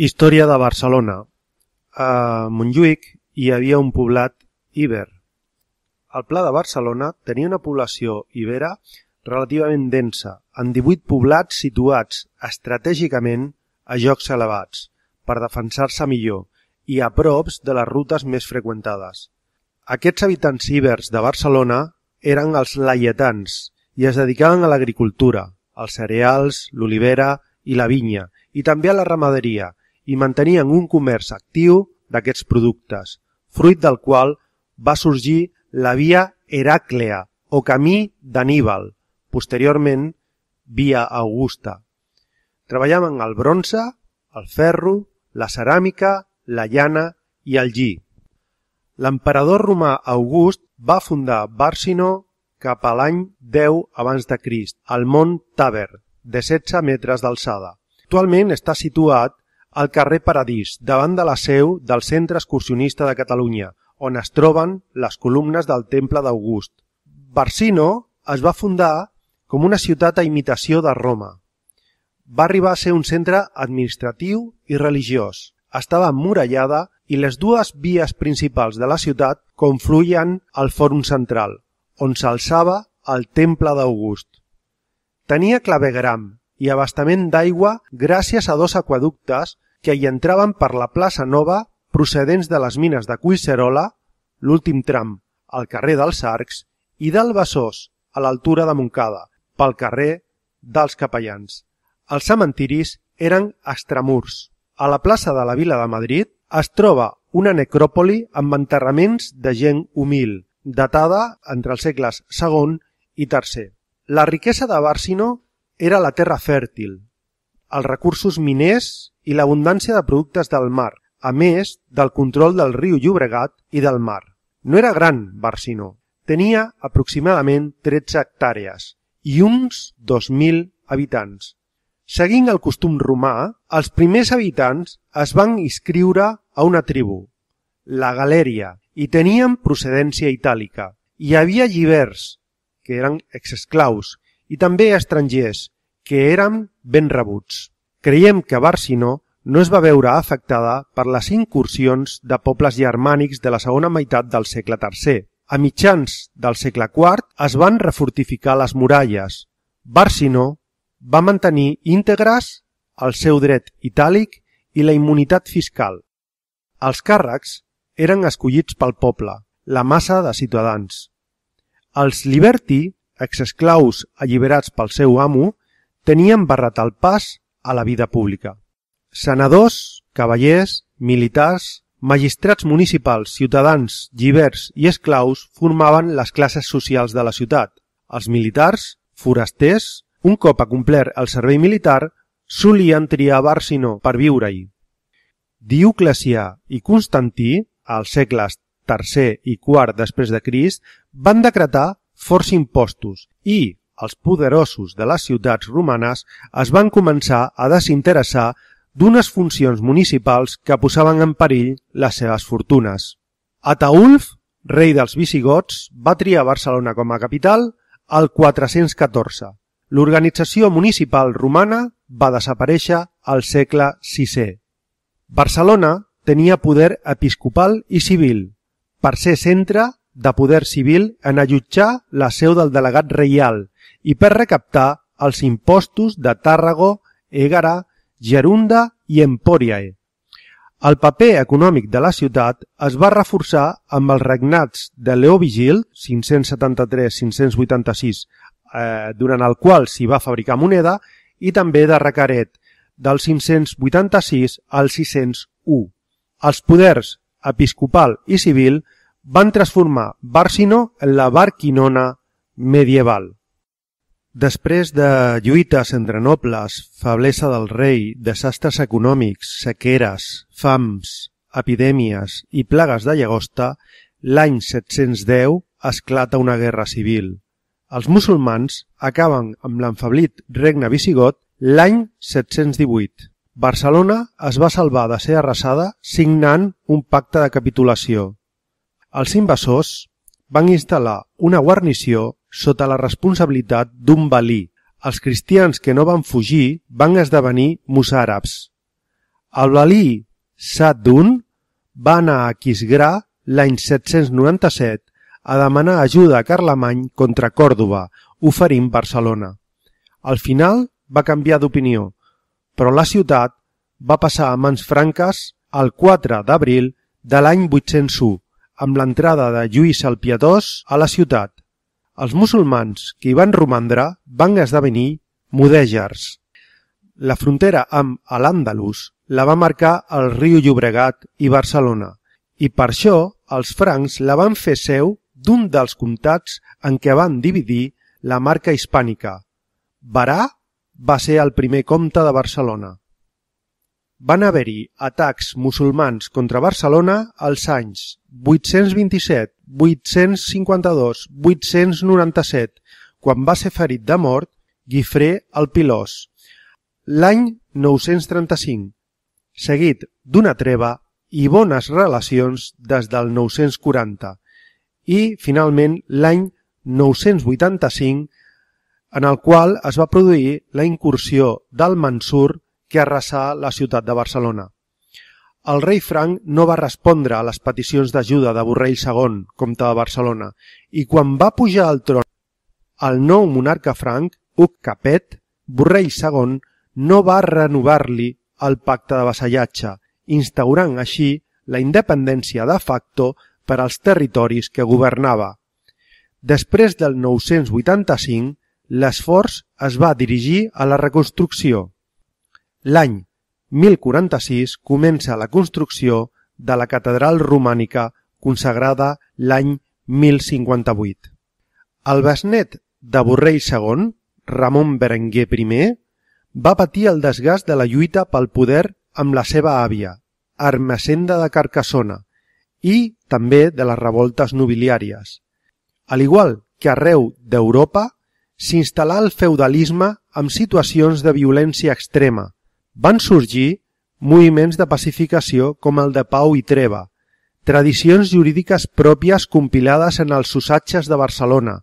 Història de Barcelona. A Montjuïc hi havia un poblat íber. El Pla de Barcelona tenia una població ibera relativament densa, amb 18 poblats situats estratègicament a jocs elevats, per defensar-se millor, i a props de les rutes més freqüentades. Aquests habitants ibers de Barcelona eren els laietans i es dedicaven a l'agricultura, als cereals, l'olivera i la vinya, i també a la ramaderia, i mantenien un comerç actiu d'aquests productes, fruit del qual va sorgir la via Heràclea o camí d'Aníbal, posteriorment via Augusta. Treballaven el bronze, el ferro, la ceràmica, la llana i el lli. L'emperador romà August va fundar Barsino cap a l'any 10 abans de Crist, al mont Taver, de 16 metres d'alçada. Actualment està situat al carrer Paradís, davant de la seu del Centre Excursionista de Catalunya, on es troben les columnes del Temple d'August. Barsino es va fundar com una ciutat a imitació de Roma. Va arribar a ser un centre administratiu i religiós. Estava emmurallada i les dues vies principals de la ciutat confluïen al fòrum central, on s'alçava el Temple d'August. Tenia clavegram i abastament d'aigua gràcies a dos aqueductes que hi entraven per la plaça Nova procedents de les mines de Cuicerola, l'últim tram, al carrer dels Arcs, i del Besòs a l'altura de Montcada, pel carrer dels Capellans. Els cementiris eren extramurs. A la plaça de la Vila de Madrid es troba una necròpoli amb enterraments de gent humil, datada entre els segles II i III. La riquesa de Bàrcino era la terra fèrtil, els recursos miners i l'abundància de productes del mar, a més del control del riu Llobregat i del mar. No era gran, Barcino. Tenia aproximadament 13 hectàrees i uns 2.000 habitants. Seguint el costum romà, els primers habitants es van inscriure a una tribu, la Galèria, i tenien procedència itàlica. Hi havia llibers, que eren exesclaus, i també a estrangers, que érem ben rebuts. Creiem que Barsinó no es va veure afectada per les incursions de pobles germànics de la segona meitat del segle III. A mitjans del segle IV es van refortificar les muralles. Barsinó va mantenir íntegres el seu dret itàlic i la immunitat fiscal. Els càrrecs eren escollits pel poble, la massa de ciutadans. Els liberti exesclaus alliberats pel seu amo, tenien barrat el pas a la vida pública. Senadors, cavallers, militars, magistrats municipals, ciutadans, llibers i esclaus formaven les classes socials de la ciutat. Els militars, forasters, un cop acomplert el servei militar, solien triar Bàrcino per viure-hi. Dioclecià i Constantí, als segles III i IV després de Crist, van decretar forts impostos i els poderosos de les ciutats romanes es van començar a desinteressar d'unes funcions municipals que posaven en perill les seves fortunes. Ataulf, rei dels visigots, va triar Barcelona com a capital al 414. L'organització municipal romana va desaparèixer al segle VI. Barcelona tenia poder episcopal i civil, per ser centre de poder civil en allotjar la seu del delegat reial i per recaptar els impostos de Tàrrago, Égara, Gerunda i Empòriae. El paper econòmic de la ciutat es va reforçar amb els regnats de Leó Vigil, 573-586, eh, durant el qual s'hi va fabricar moneda, i també de Recaret, del 586 al 601. Els poders episcopal i civil van transformar Bàrcino en la Barquinona medieval. Després de lluites entre nobles, feblesa del rei, desastres econòmics, sequeres, fams, epidèmies i plagues de llagosta, l'any 710 esclata una guerra civil. Els musulmans acaben amb l'enfablit regne visigot l'any 718. Barcelona es va salvar de ser arrasada signant un pacte de capitulació. Els invasors van instal·lar una guarnició sota la responsabilitat d'un valí. Els cristians que no van fugir van esdevenir musàrabs. El valí Sa'dun va anar a Quisgrà l'any 797 a demanar ajuda a Carlemany contra Còrdoba, oferint Barcelona. Al final va canviar d'opinió, però la ciutat va passar a mans franques el 4 d'abril de l'any 801 amb l'entrada de Lluís el Pietós a la ciutat. Els musulmans que hi van romandre van esdevenir mudèjars. La frontera amb l'Àndalus la va marcar el riu Llobregat i Barcelona, i per això els francs la van fer seu d'un dels comtats en què van dividir la marca hispànica. Barà va ser el primer comte de Barcelona van haver-hi atacs musulmans contra Barcelona als anys 827, 852, 897, quan va ser ferit de mort Guifré el Pilós. L'any 935, seguit d'una treva i bones relacions des del 940. I, finalment, l'any 985, en el qual es va produir la incursió del Mansur que arrasà la ciutat de Barcelona. El rei Frank no va respondre a les peticions d'ajuda de Borrell II, comte de Barcelona, i quan va pujar al tron el nou monarca franc, Uc Capet, Borrell II no va renovar-li el pacte de vassallatge, instaurant així la independència de facto per als territoris que governava. Després del 985, l'esforç es va dirigir a la reconstrucció. L'any 1046 comença la construcció de la catedral romànica consagrada l'any 1058. El besnet de Borrell II, Ramon Berenguer I, va patir el desgast de la lluita pel poder amb la seva àvia, Armesenda de Carcassona, i també de les revoltes nobiliàries. Al igual que arreu d'Europa, s'instal·là el feudalisme amb situacions de violència extrema, van sorgir moviments de pacificació com el de Pau i Treva, tradicions jurídiques pròpies compilades en els usatges de Barcelona,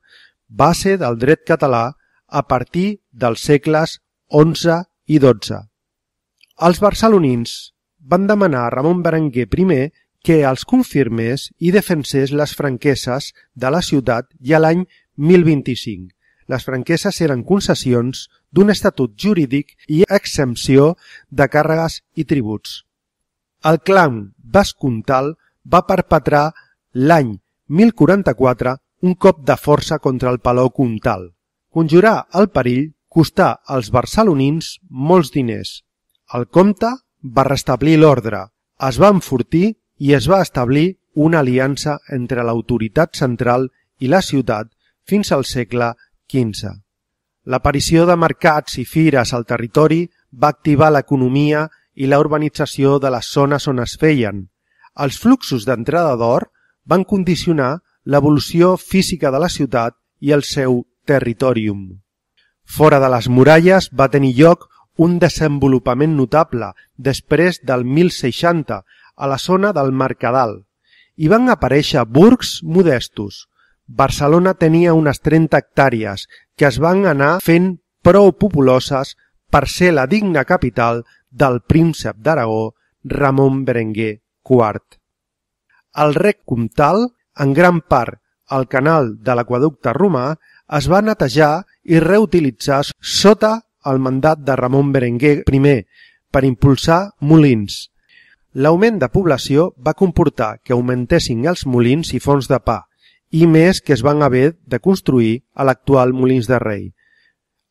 base del dret català a partir dels segles XI i XII. Els barcelonins van demanar a Ramon Berenguer I que els confirmés i defensés les franqueses de la ciutat ja l'any 1025 les franqueses eren concessions d'un estatut jurídic i exempció de càrregues i tributs. El clan Vascontal va perpetrar l'any 1044 un cop de força contra el Palau Comtal. Conjurar el perill costà als barcelonins molts diners. El comte va restablir l'ordre, es va enfortir i es va establir una aliança entre l'autoritat central i la ciutat fins al segle 15. L'aparició de mercats i fires al territori va activar l'economia i la urbanització de les zones on es feien. Els fluxos d'entrada d'or van condicionar l'evolució física de la ciutat i el seu territorium. Fora de les muralles va tenir lloc un desenvolupament notable després del 1060 a la zona del Mercadal i van aparèixer burgs modestos, Barcelona tenia unes 30 hectàrees que es van anar fent prou populoses per ser la digna capital del príncep d'Aragó Ramon Berenguer IV. El rec comtal, en gran part el canal de l'aqueducte romà, es va netejar i reutilitzar sota el mandat de Ramon Berenguer I per impulsar molins. L'augment de població va comportar que augmentessin els molins i fonts de pa, i més que es van haver de construir a l'actual Molins de Rei.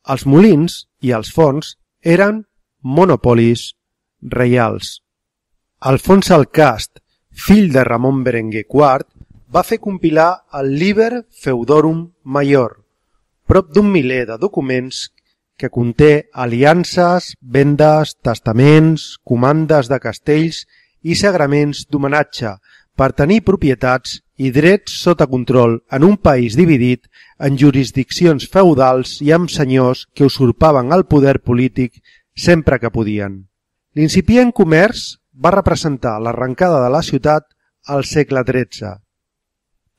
Els molins i els fons eren monopolis reials. Alfons el Cast, fill de Ramon Berenguer IV, va fer compilar el Liber Feudorum Major, prop d'un miler de documents que conté aliances, vendes, testaments, comandes de castells i sagraments d'homenatge, per tenir propietats i drets sota control en un país dividit en jurisdiccions feudals i amb senyors que usurpaven el poder polític sempre que podien. L'incipient comerç va representar l'arrencada de la ciutat al segle XIII.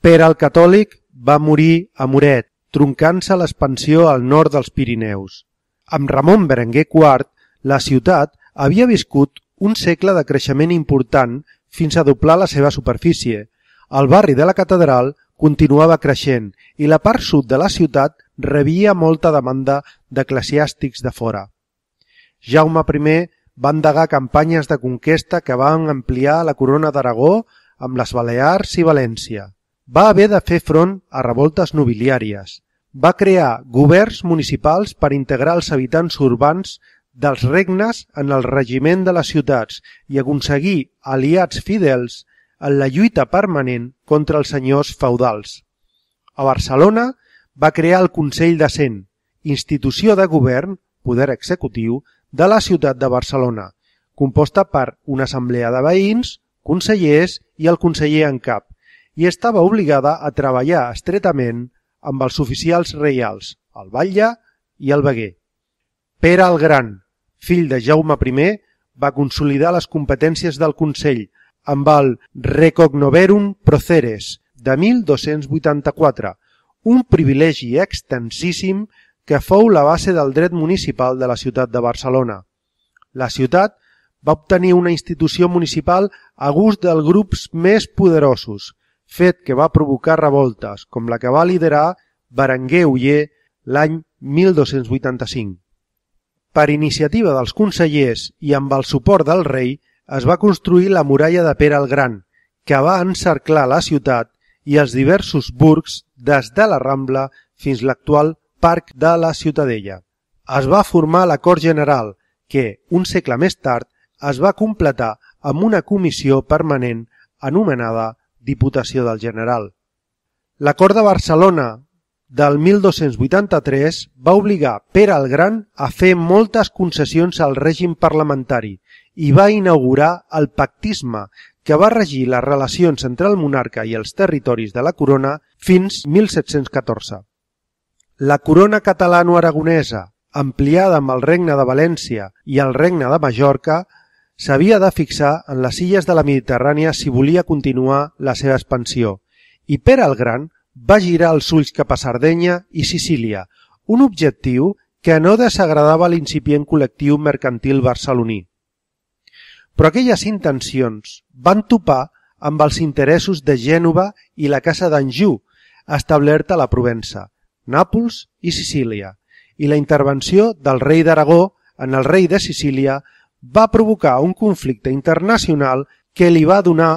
Pere el Catòlic va morir a Moret, troncant-se l'expansió al nord dels Pirineus. Amb Ramon Berenguer IV, la ciutat havia viscut un segle de creixement important fins a doblar la seva superfície. El barri de la catedral continuava creixent i la part sud de la ciutat rebia molta demanda d'eclesiàstics de fora. Jaume I va endegar campanyes de conquesta que van ampliar la corona d'Aragó amb les Balears i València. Va haver de fer front a revoltes nobiliàries. Va crear governs municipals per integrar els habitants urbans dels regnes en el regiment de les ciutats i aconseguir aliats fidels en la lluita permanent contra els senyors feudals. A Barcelona va crear el Consell de Cent, institució de govern, poder executiu, de la ciutat de Barcelona, composta per una assemblea de veïns, consellers i el conseller en cap, i estava obligada a treballar estretament amb els oficials reials, el batlle i el veguer. Pere el Gran, fill de Jaume I, va consolidar les competències del Consell amb el Recognoverum Proceres de 1284, un privilegi extensíssim que fou la base del dret municipal de la ciutat de Barcelona. La ciutat va obtenir una institució municipal a gust dels grups més poderosos, fet que va provocar revoltes, com la que va liderar Berenguer Uller l'any 1285. Per iniciativa dels consellers i amb el suport del rei es va construir la muralla de Pere el Gran, que va encerclar la ciutat i els diversos burgs des de la Rambla fins l'actual Parc de la Ciutadella. Es va formar la Cort General, que, un segle més tard, es va completar amb una comissió permanent anomenada Diputació del General. L'Acord de Barcelona del 1283 va obligar Pere el Gran a fer moltes concessions al règim parlamentari i va inaugurar el pactisme que va regir les relacions entre el monarca i els territoris de la corona fins 1714. La corona catalano-aragonesa, ampliada amb el regne de València i el regne de Mallorca, s'havia de fixar en les illes de la Mediterrània si volia continuar la seva expansió, i Pere el Gran va girar els ulls cap a Sardenya i Sicília, un objectiu que no desagradava l'incipient col·lectiu mercantil barceloní. Però aquelles intencions van topar amb els interessos de Gènova i la Casa d'Anjou, establerta a la Provença, Nàpols i Sicília, i la intervenció del rei d'Aragó en el rei de Sicília va provocar un conflicte internacional que li va donar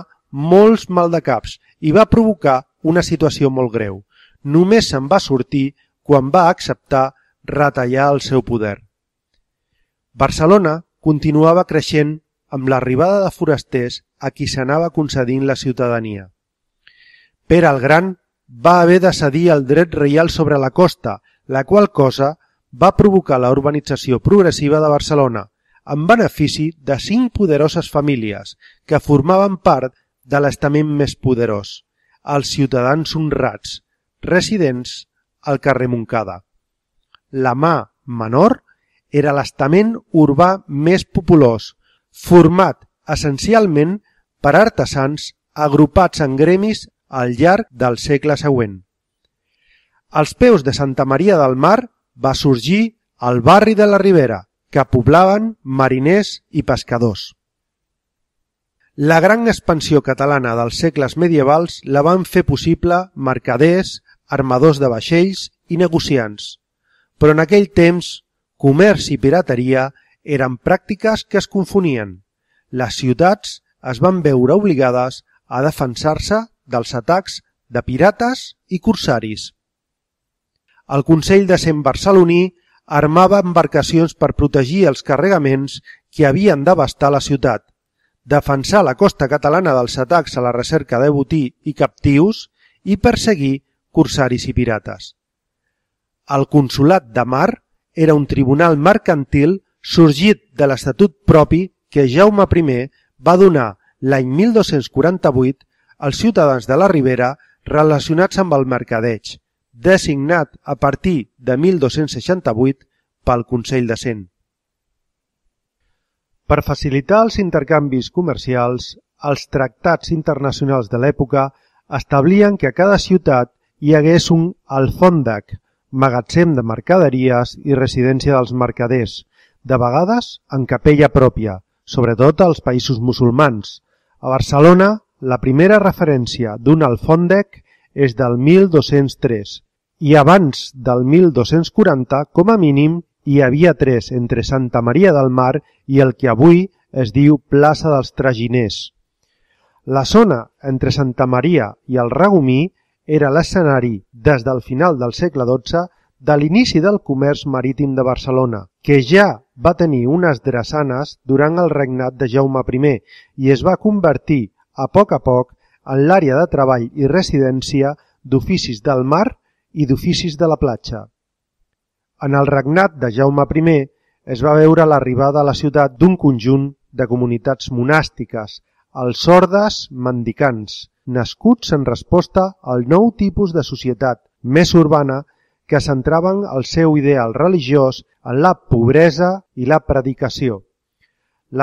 molts maldecaps i va provocar una situació molt greu. Només se'n va sortir quan va acceptar retallar el seu poder. Barcelona continuava creixent amb l'arribada de forasters a qui s'anava concedint la ciutadania. Pere el Gran va haver de cedir el dret reial sobre la costa, la qual cosa va provocar la urbanització progressiva de Barcelona, en benefici de cinc poderoses famílies que formaven part de l'estament més poderós, als ciutadans honrats, residents al carrer Moncada. La mà menor era l'estament urbà més populós, format essencialment per artesans agrupats en gremis al llarg del segle següent. Als peus de Santa Maria del Mar va sorgir el barri de la Ribera, que poblaven mariners i pescadors. La gran expansió catalana dels segles medievals la van fer possible mercaders, armadors de vaixells i negociants, però en aquell temps comerç i pirateria eren pràctiques que es confonien. Les ciutats es van veure obligades a defensar-se dels atacs de pirates i corsaris. El Consell de Cent barceloní armava embarcacions per protegir els carregaments que havien d'abastar la ciutat defensar la costa catalana dels atacs a la recerca de botí i captius i perseguir corsaris i pirates. El Consolat de Mar era un tribunal mercantil sorgit de l'Estatut propi que Jaume I va donar l'any 1248 als ciutadans de la Ribera relacionats amb el mercadeig, designat a partir de 1268 pel Consell de Cent. Per facilitar els intercanvis comercials, els tractats internacionals de l'època establien que a cada ciutat hi hagués un alfòndec, magatzem de mercaderies i residència dels mercaders, de vegades en capella pròpia, sobretot als països musulmans. A Barcelona, la primera referència d'un alfòndec és del 1203 i abans del 1240, com a mínim, hi havia tres entre Santa Maria del Mar i el que avui es diu plaça dels Traginers. La zona entre Santa Maria i el Ragomí era l'escenari des del final del segle XII de l'inici del comerç marítim de Barcelona, que ja va tenir unes drassanes durant el regnat de Jaume I i es va convertir a poc a poc en l'àrea de treball i residència d'oficis del mar i d'oficis de la platja. En el regnat de Jaume I es va veure l'arribada a la ciutat d'un conjunt de comunitats monàstiques, els ordes mendicants, nascuts en resposta al nou tipus de societat més urbana que centraven el seu ideal religiós en la pobresa i la predicació.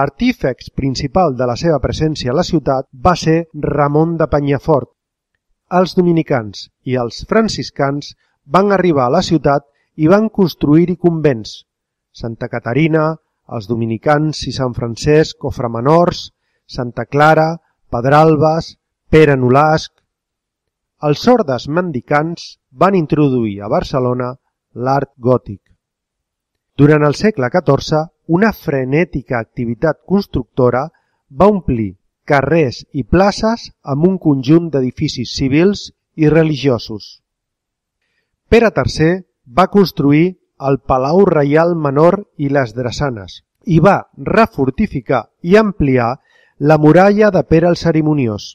L'artífex principal de la seva presència a la ciutat va ser Ramon de Penyafort. Els dominicans i els franciscans van arribar a la ciutat i van construir-hi convents, Santa Caterina, els dominicans i Sant Francesc o Framenors, Santa Clara, Pedralbes, Pere Nolasc... Els sordes mendicants van introduir a Barcelona l'art gòtic. Durant el segle XIV, una frenètica activitat constructora va omplir carrers i places amb un conjunt d'edificis civils i religiosos. Pere III va construir el Palau Reial Menor i les Drassanes i va refortificar i ampliar la muralla de Pere el Cerimoniós.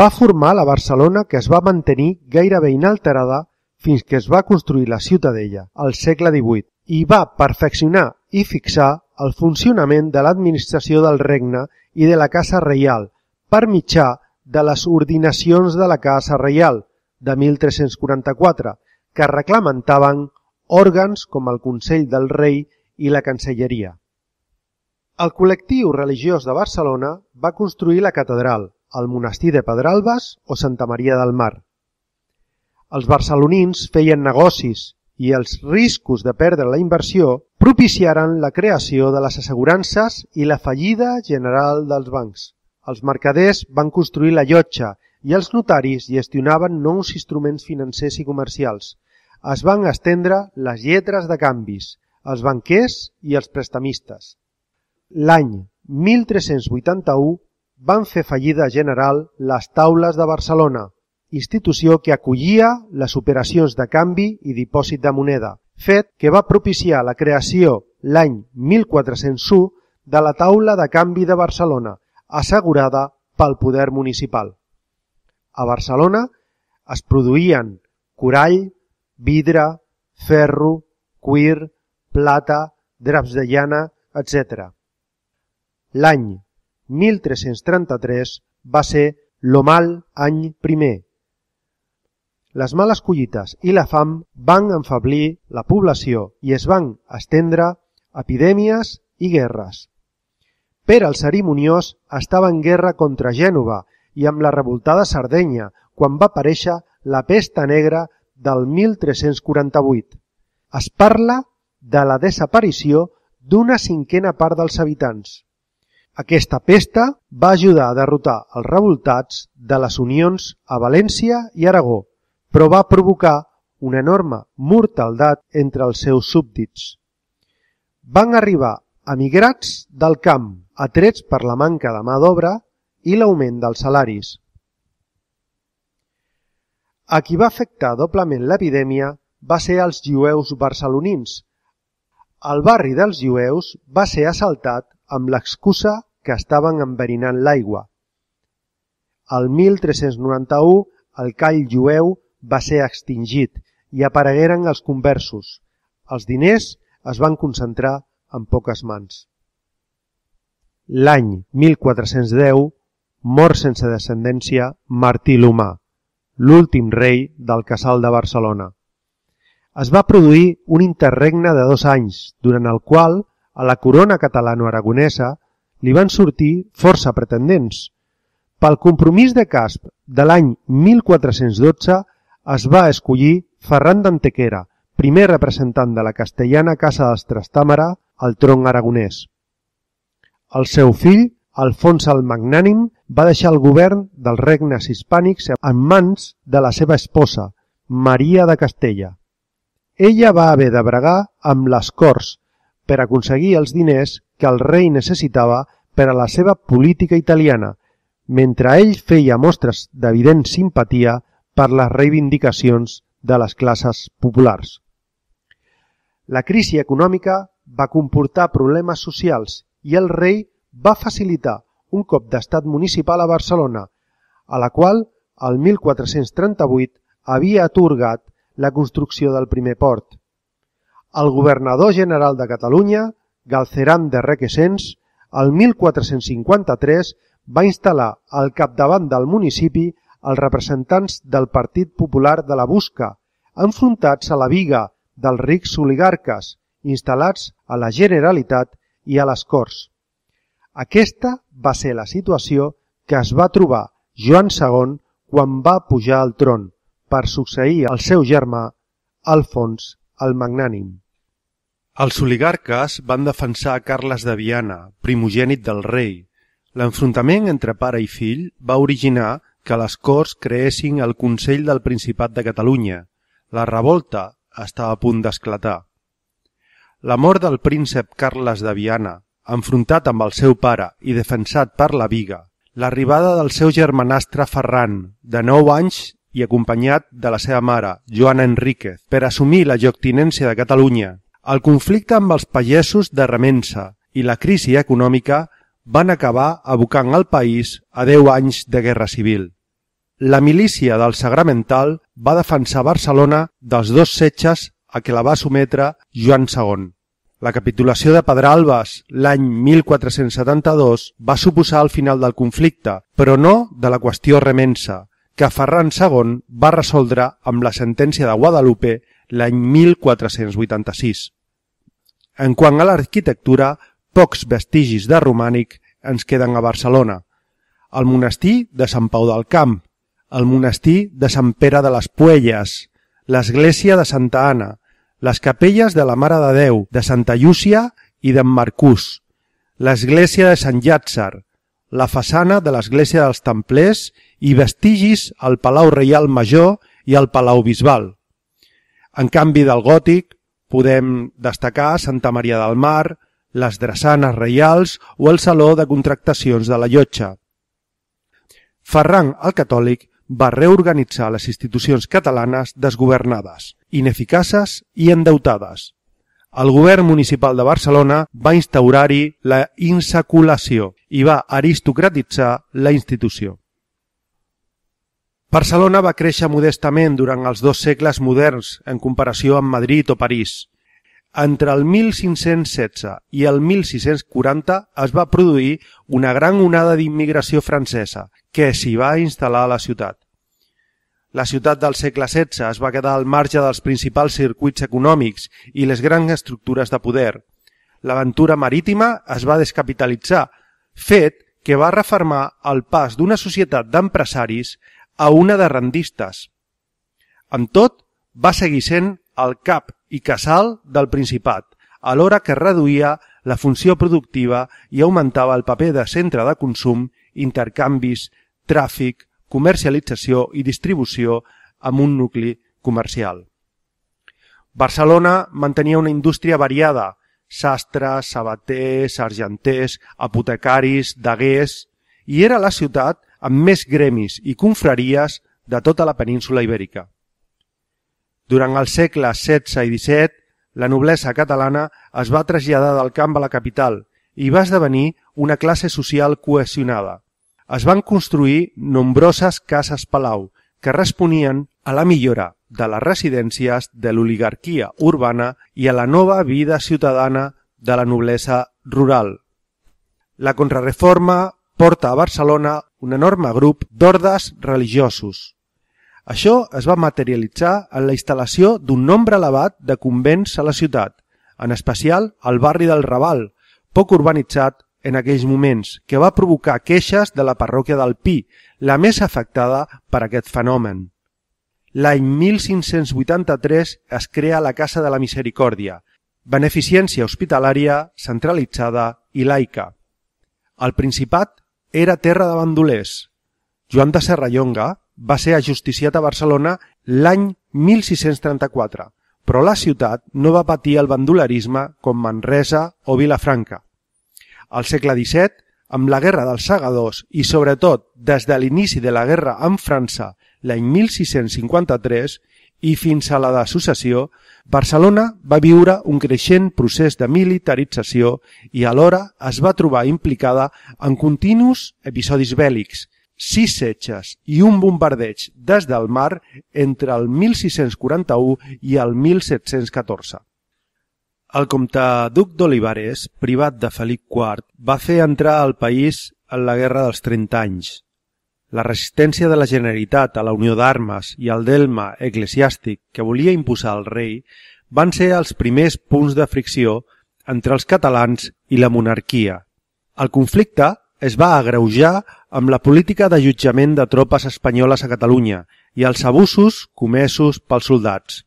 Va formar la Barcelona que es va mantenir gairebé inalterada fins que es va construir la Ciutadella al segle XVIII i va perfeccionar i fixar el funcionament de l'administració del regne i de la Casa Reial per mitjà de les ordinacions de la Casa Reial de 1344 que reclamentaven òrgans com el Consell del Rei i la Cancelleria. El col·lectiu religiós de Barcelona va construir la catedral, el monestir de Pedralbes o Santa Maria del Mar. Els barcelonins feien negocis i els riscos de perdre la inversió propiciaren la creació de les assegurances i la fallida general dels bancs. Els mercaders van construir la llotja i els notaris gestionaven nous instruments financers i comercials, es van estendre les lletres de canvis, els banquers i els prestamistes. L'any 1381 van fer fallida general les taules de Barcelona, institució que acollia les operacions de canvi i dipòsit de moneda, fet que va propiciar la creació l'any 1401 de la taula de canvi de Barcelona, assegurada pel poder municipal. A Barcelona es produïen corall, vidre, ferro, cuir, plata, draps de llana, etc. L'any 1333 va ser lo mal any primer. Les males collites i la fam van enfablir la població i es van estendre epidèmies i guerres. Pere el cerimoniós estava en guerra contra Gènova i amb la revoltada Sardenya, quan va aparèixer la pesta negra del 1348. Es parla de la desaparició d'una cinquena part dels habitants. Aquesta pesta va ajudar a derrotar els revoltats de les unions a València i Aragó, però va provocar una enorme mortaldat entre els seus súbdits. Van arribar emigrats del camp, atrets per la manca de mà d'obra i l'augment dels salaris. A qui va afectar doblement l'epidèmia va ser als jueus barcelonins. El barri dels jueus va ser assaltat amb l'excusa que estaven enverinant l'aigua. Al 1391 el call jueu va ser extingit i aparegueren els conversos. Els diners es van concentrar en poques mans. L'any 1410 mor sense descendència Martí l'Humà l'últim rei del casal de Barcelona. Es va produir un interregne de dos anys, durant el qual a la corona catalano-aragonesa li van sortir força pretendents. Pel compromís de Casp de l'any 1412 es va escollir Ferran d'Antequera, primer representant de la castellana Casa dels Trastàmara al tronc aragonès. El seu fill Alfons el Magnànim va deixar el govern dels regnes hispànics en mans de la seva esposa, Maria de Castella. Ella va haver de bregar amb les Corts per aconseguir els diners que el rei necessitava per a la seva política italiana, mentre ell feia mostres d'evident simpatia per les reivindicacions de les classes populars. La crisi econòmica va comportar problemes socials i el rei va facilitar un cop d'estat municipal a Barcelona, a la qual el 1438 havia atorgat la construcció del primer port. El governador general de Catalunya, Galceran de Requesens, el 1453 va instal·lar al capdavant del municipi els representants del Partit Popular de la Busca, enfrontats a la viga dels rics oligarques, instal·lats a la Generalitat i a les Corts. Aquesta va ser la situació que es va trobar Joan II quan va pujar al tron per succeir el seu germà Alfons el Magnànim. Els oligarques van defensar Carles de Viana, primogènit del rei. L'enfrontament entre pare i fill va originar que les Corts creessin el Consell del Principat de Catalunya. La revolta estava a punt d'esclatar. La mort del príncep Carles de Viana Enfrontat amb el seu pare i defensat per la viga, l'arribada del seu germanastre Ferran, de 9 anys i acompanyat de la seva mare, Joana Enríquez, per assumir la joctinència de Catalunya, el conflicte amb els pagesos de Remensa i la crisi econòmica van acabar abocant el país a 10 anys de guerra civil. La milícia del Sagramental va defensar Barcelona dels dos setges a què la va sometre Joan II. La capitulació de Pedralbes l'any 1472 va suposar el final del conflicte, però no de la qüestió remensa, que Ferran II va resoldre amb la sentència de Guadalupe l'any 1486. En quant a l'arquitectura, pocs vestigis de romànic ens queden a Barcelona. El monestir de Sant Pau del Camp, el monestir de Sant Pere de les Puelles, l'església de Santa Anna, les capelles de la Mare de Déu, de Santa Llúcia i d'en Marcús, l'església de Sant Llàtzer, la façana de l'església dels Templers i vestigis al Palau Reial Major i al Palau Bisbal. En canvi del gòtic, podem destacar Santa Maria del Mar, les drassanes reials o el Saló de Contractacions de la Llotja. Ferran el Catòlic va reorganitzar les institucions catalanes desgovernades – ineficaces i endeutades. El govern municipal de Barcelona va instaurar-hi la insaculació i va aristocratitzar la institució. Barcelona va créixer modestament durant els dos segles moderns en comparació amb Madrid o París. Entre el 1516 i el 1640 es va produir una gran onada d'immigració francesa que s'hi va instal·lar a la ciutat. La ciutat del segle XVI es va quedar al marge dels principals circuits econòmics i les grans estructures de poder. L'aventura marítima es va descapitalitzar, fet que va reformar el pas d'una societat d'empresaris a una de rendistes. Amb tot, va seguir sent el cap i casal del Principat, alhora que reduïa la funció productiva i augmentava el paper de centre de consum, intercanvis, tràfic, comercialització i distribució amb un nucli comercial. Barcelona mantenia una indústria variada, sastres, sabaters, argenters, apotecaris, daguers, i era la ciutat amb més gremis i confraries de tota la península ibèrica. Durant els segles XVI i XVII, la noblesa catalana es va traslladar del camp a la capital i va esdevenir una classe social cohesionada – es van construir nombroses cases-palau que responien a la millora de les residències de l'oligarquia urbana i a la nova vida ciutadana de la noblesa rural. La contrarreforma porta a Barcelona un enorme grup d'ordes religiosos. Això es va materialitzar en la instal·lació d'un nombre elevat de convents a la ciutat, en especial al barri del Raval, poc urbanitzat en aquells moments, que va provocar queixes de la parròquia del Pi, la més afectada per aquest fenomen. L'any 1583 es crea la Casa de la Misericòrdia, beneficència hospitalària, centralitzada i laica. El Principat era terra de bandolers. Joan de Serrallonga va ser ajusticiat a Barcelona l'any 1634, però la ciutat no va patir el bandolerisme com Manresa o Vilafranca al segle XVII, amb la Guerra dels Segadors i, sobretot, des de l'inici de la guerra amb França l'any 1653 i fins a la de successió, Barcelona va viure un creixent procés de militarització i alhora es va trobar implicada en continus episodis bèl·lics, sis setges i un bombardeig des del mar entre el 1641 i el 1714. El comte duc d'Olivares, privat de Felip IV, va fer entrar al país en la Guerra dels 30 Anys. La resistència de la Generalitat a la Unió d'Armes i al delma eclesiàstic que volia imposar el rei van ser els primers punts de fricció entre els catalans i la monarquia. El conflicte es va agreujar amb la política d'allotjament de tropes espanyoles a Catalunya i els abusos comesos pels soldats.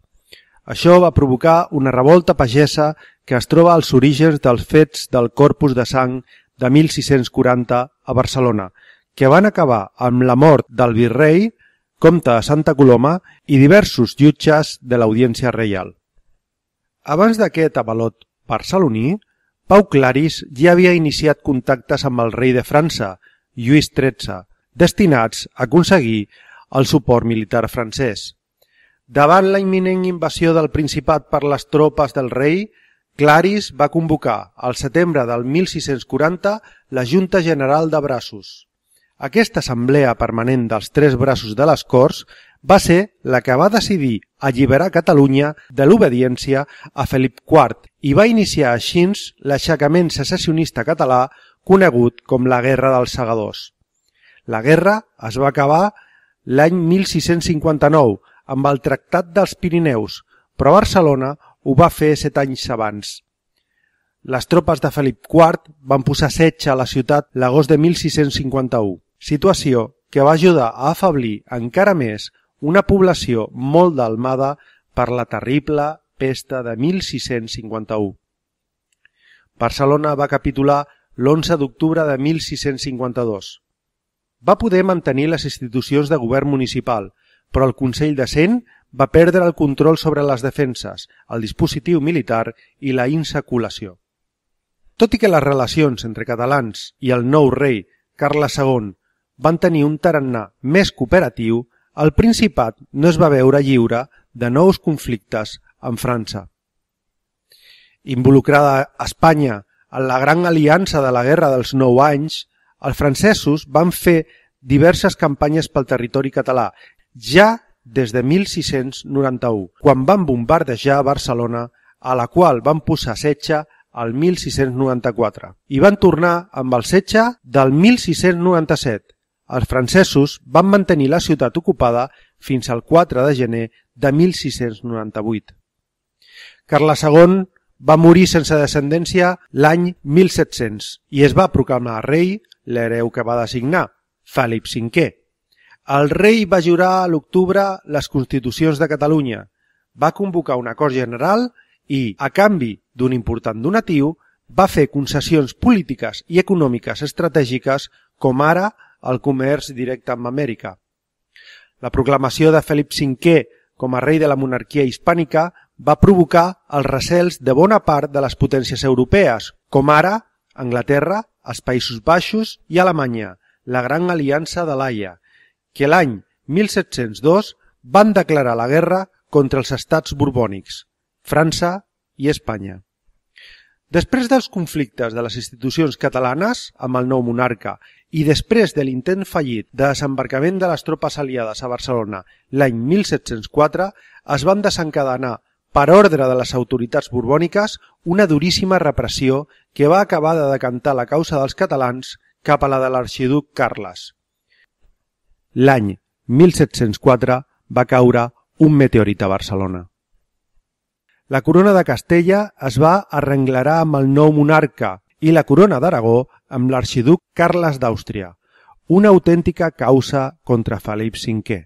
Això va provocar una revolta pagesa que es troba als orígens dels fets del Corpus de Sang de 1640 a Barcelona, que van acabar amb la mort del virrei, comte de Santa Coloma i diversos jutges de l'Audiència Reial. Abans d'aquest avalot barceloní, Pau Claris ja havia iniciat contactes amb el rei de França, Lluís XIII, destinats a aconseguir el suport militar francès. Davant la imminent invasió del Principat per les tropes del rei, Claris va convocar, al setembre del 1640, la Junta General de Braços. Aquesta assemblea permanent dels tres braços de les Corts va ser la que va decidir alliberar Catalunya de l'obediència a Felip IV i va iniciar així l'aixecament secessionista català conegut com la Guerra dels Segadors. La guerra es va acabar l'any 1659 amb el Tractat dels Pirineus, però Barcelona ho va fer set anys abans. Les tropes de Felip IV van posar setge a la ciutat l'agost de 1651, situació que va ajudar a afablir encara més una població molt dalmada per la terrible pesta de 1651. Barcelona va capitular l'11 d'octubre de 1652. Va poder mantenir les institucions de govern municipal, però el Consell de Cent va perdre el control sobre les defenses, el dispositiu militar i la insaculació. Tot i que les relacions entre catalans i el nou rei, Carles II, van tenir un tarannà més cooperatiu, el Principat no es va veure lliure de nous conflictes amb França. Involucrada Espanya en la gran aliança de la Guerra dels Nou Anys, els francesos van fer diverses campanyes pel territori català ja des de 1691, quan van bombardejar Barcelona, a la qual van posar setge al 1694, i van tornar amb el setge del 1697. Els francesos van mantenir la ciutat ocupada fins al 4 de gener de 1698. Carles II va morir sense descendència l'any 1700 i es va proclamar rei l'hereu que va designar, Felip V el rei va jurar a l'octubre les constitucions de Catalunya, va convocar una acord general i, a canvi d'un important donatiu, va fer concessions polítiques i econòmiques estratègiques com ara el comerç directe amb Amèrica. La proclamació de Felip V com a rei de la monarquia hispànica va provocar els recels de bona part de les potències europees, com ara Anglaterra, els Països Baixos i Alemanya, la Gran Aliança de l'Aia, que l'any 1702 van declarar la guerra contra els estats borbònics, França i Espanya. Després dels conflictes de les institucions catalanes amb el nou monarca i després de l'intent fallit de desembarcament de les tropes aliades a Barcelona l'any 1704, es van desencadenar, per ordre de les autoritats borbòniques, una duríssima repressió que va acabar de decantar la causa dels catalans cap a la de l'arxiduc Carles l'any 1704 va caure un meteorit a Barcelona. La corona de Castella es va arrenglarar amb el nou monarca i la corona d'Aragó amb l'arxiduc Carles d'Àustria, una autèntica causa contra Felip V.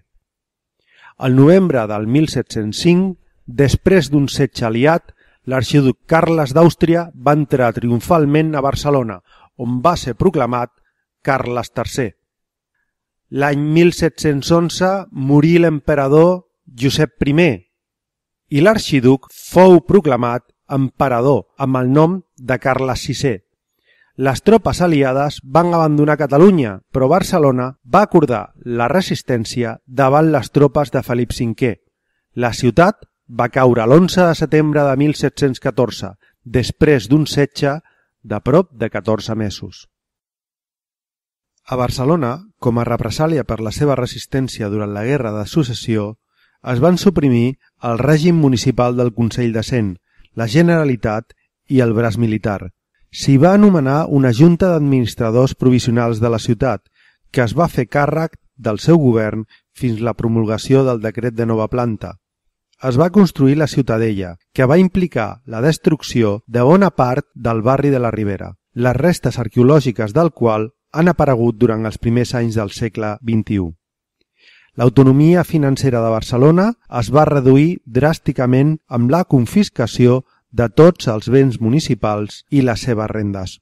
Al novembre del 1705, després d'un setge aliat, l'arxiduc Carles d'Àustria va entrar triomfalment a Barcelona, on va ser proclamat Carles III. L'any 1711 morí l'emperador Josep I i l'arxiduc fou proclamat emperador amb el nom de Carles VI. Les tropes aliades van abandonar Catalunya, però Barcelona va acordar la resistència davant les tropes de Felip V. La ciutat va caure l'11 de setembre de 1714, després d'un setge de prop de 14 mesos. A Barcelona, com a represàlia per la seva resistència durant la Guerra de Successió, es van suprimir el règim municipal del Consell de Cent, la Generalitat i el braç militar. S'hi va anomenar una junta d'administradors provisionals de la ciutat, que es va fer càrrec del seu govern fins la promulgació del decret de nova planta. Es va construir la Ciutadella, que va implicar la destrucció de bona part del barri de la Ribera, les restes arqueològiques del qual han aparegut durant els primers anys del segle XXI. L'autonomia financera de Barcelona es va reduir dràsticament amb la confiscació de tots els béns municipals i les seves rendes.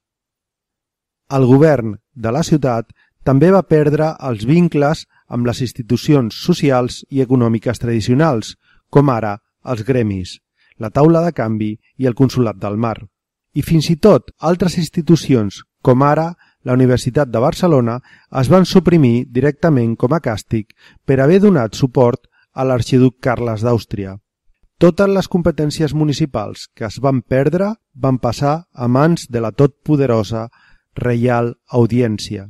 El govern de la ciutat també va perdre els vincles amb les institucions socials i econòmiques tradicionals, com ara els gremis, la taula de canvi i el consulat del mar. I fins i tot altres institucions, com ara la Universitat de Barcelona es van suprimir directament com a càstig per haver donat suport a l'arxiduc Carles d'Àustria. Totes les competències municipals que es van perdre van passar a mans de la totpoderosa Reial Audiència.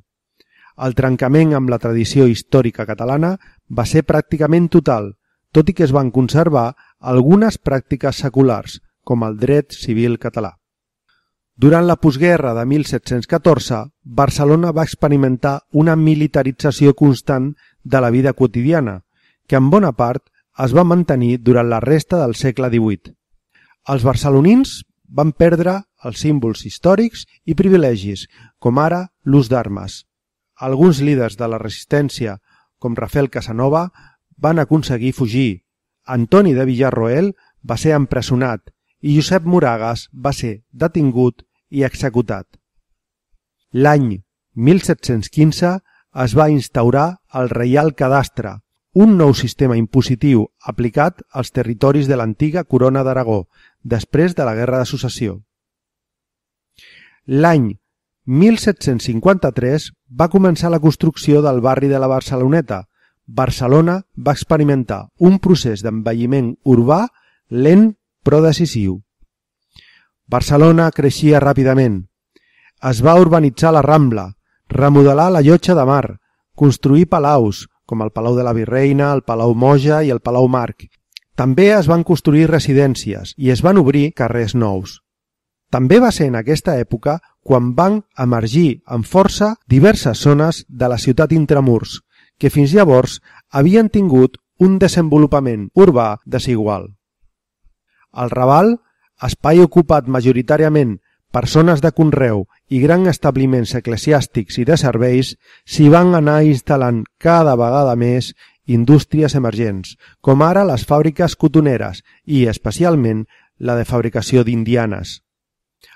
El trencament amb la tradició històrica catalana va ser pràcticament total, tot i que es van conservar algunes pràctiques seculars, com el dret civil català. Durant la postguerra de 1714, Barcelona va experimentar una militarització constant de la vida quotidiana, que en bona part es va mantenir durant la resta del segle XVIII. Els barcelonins van perdre els símbols històrics i privilegis, com ara l'ús d'armes. Alguns líders de la resistència, com Rafael Casanova, van aconseguir fugir. Antoni de Villarroel va ser empresonat i Josep Moragas va ser detingut i executat. L'any 1715 es va instaurar el Reial Cadastre, un nou sistema impositiu aplicat als territoris de l'antiga Corona d'Aragó després de la Guerra de Successió. L'any 1753 va començar la construcció del barri de la Barceloneta. Barcelona va experimentar un procés d'envelliment urbà lent però decisiu. Barcelona creixia ràpidament. Es va urbanitzar la Rambla, remodelar la llotja de mar, construir palaus, com el Palau de la Virreina, el Palau Moja i el Palau Marc. També es van construir residències i es van obrir carrers nous. També va ser en aquesta època quan van emergir amb força diverses zones de la ciutat intramurs, que fins llavors havien tingut un desenvolupament urbà desigual. El Raval espai ocupat majoritàriament per zones de conreu i grans establiments eclesiàstics i de serveis, s'hi van anar instal·lant cada vegada més indústries emergents, com ara les fàbriques cotoneres i, especialment, la de fabricació d'indianes.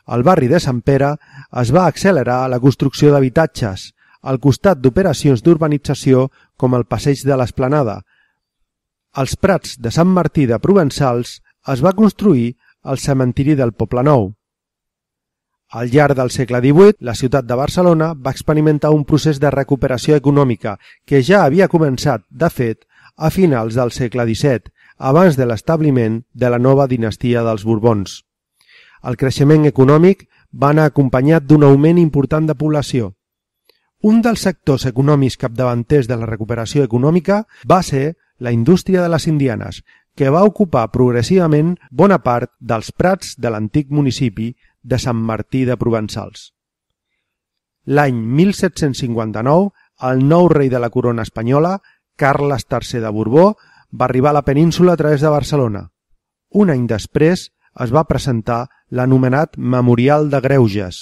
Al barri de Sant Pere es va accelerar la construcció d'habitatges, al costat d'operacions d'urbanització com el passeig de l'Esplanada. Als prats de Sant Martí de Provençals es va construir al cementiri del Poble Nou. Al llarg del segle XVIII, la ciutat de Barcelona va experimentar un procés de recuperació econòmica que ja havia començat, de fet, a finals del segle XVII, abans de l'establiment de la nova dinastia dels Borbons. El creixement econòmic va anar acompanyat d'un augment important de població. Un dels sectors econòmics capdavanters de la recuperació econòmica va ser la indústria de les indianes, que va ocupar progressivament bona part dels prats de l'antic municipi de Sant Martí de Provençals. L'any 1759, el nou rei de la corona espanyola, Carles III de Borbó, va arribar a la península a través de Barcelona. Un any després es va presentar l'anomenat Memorial de Greuges.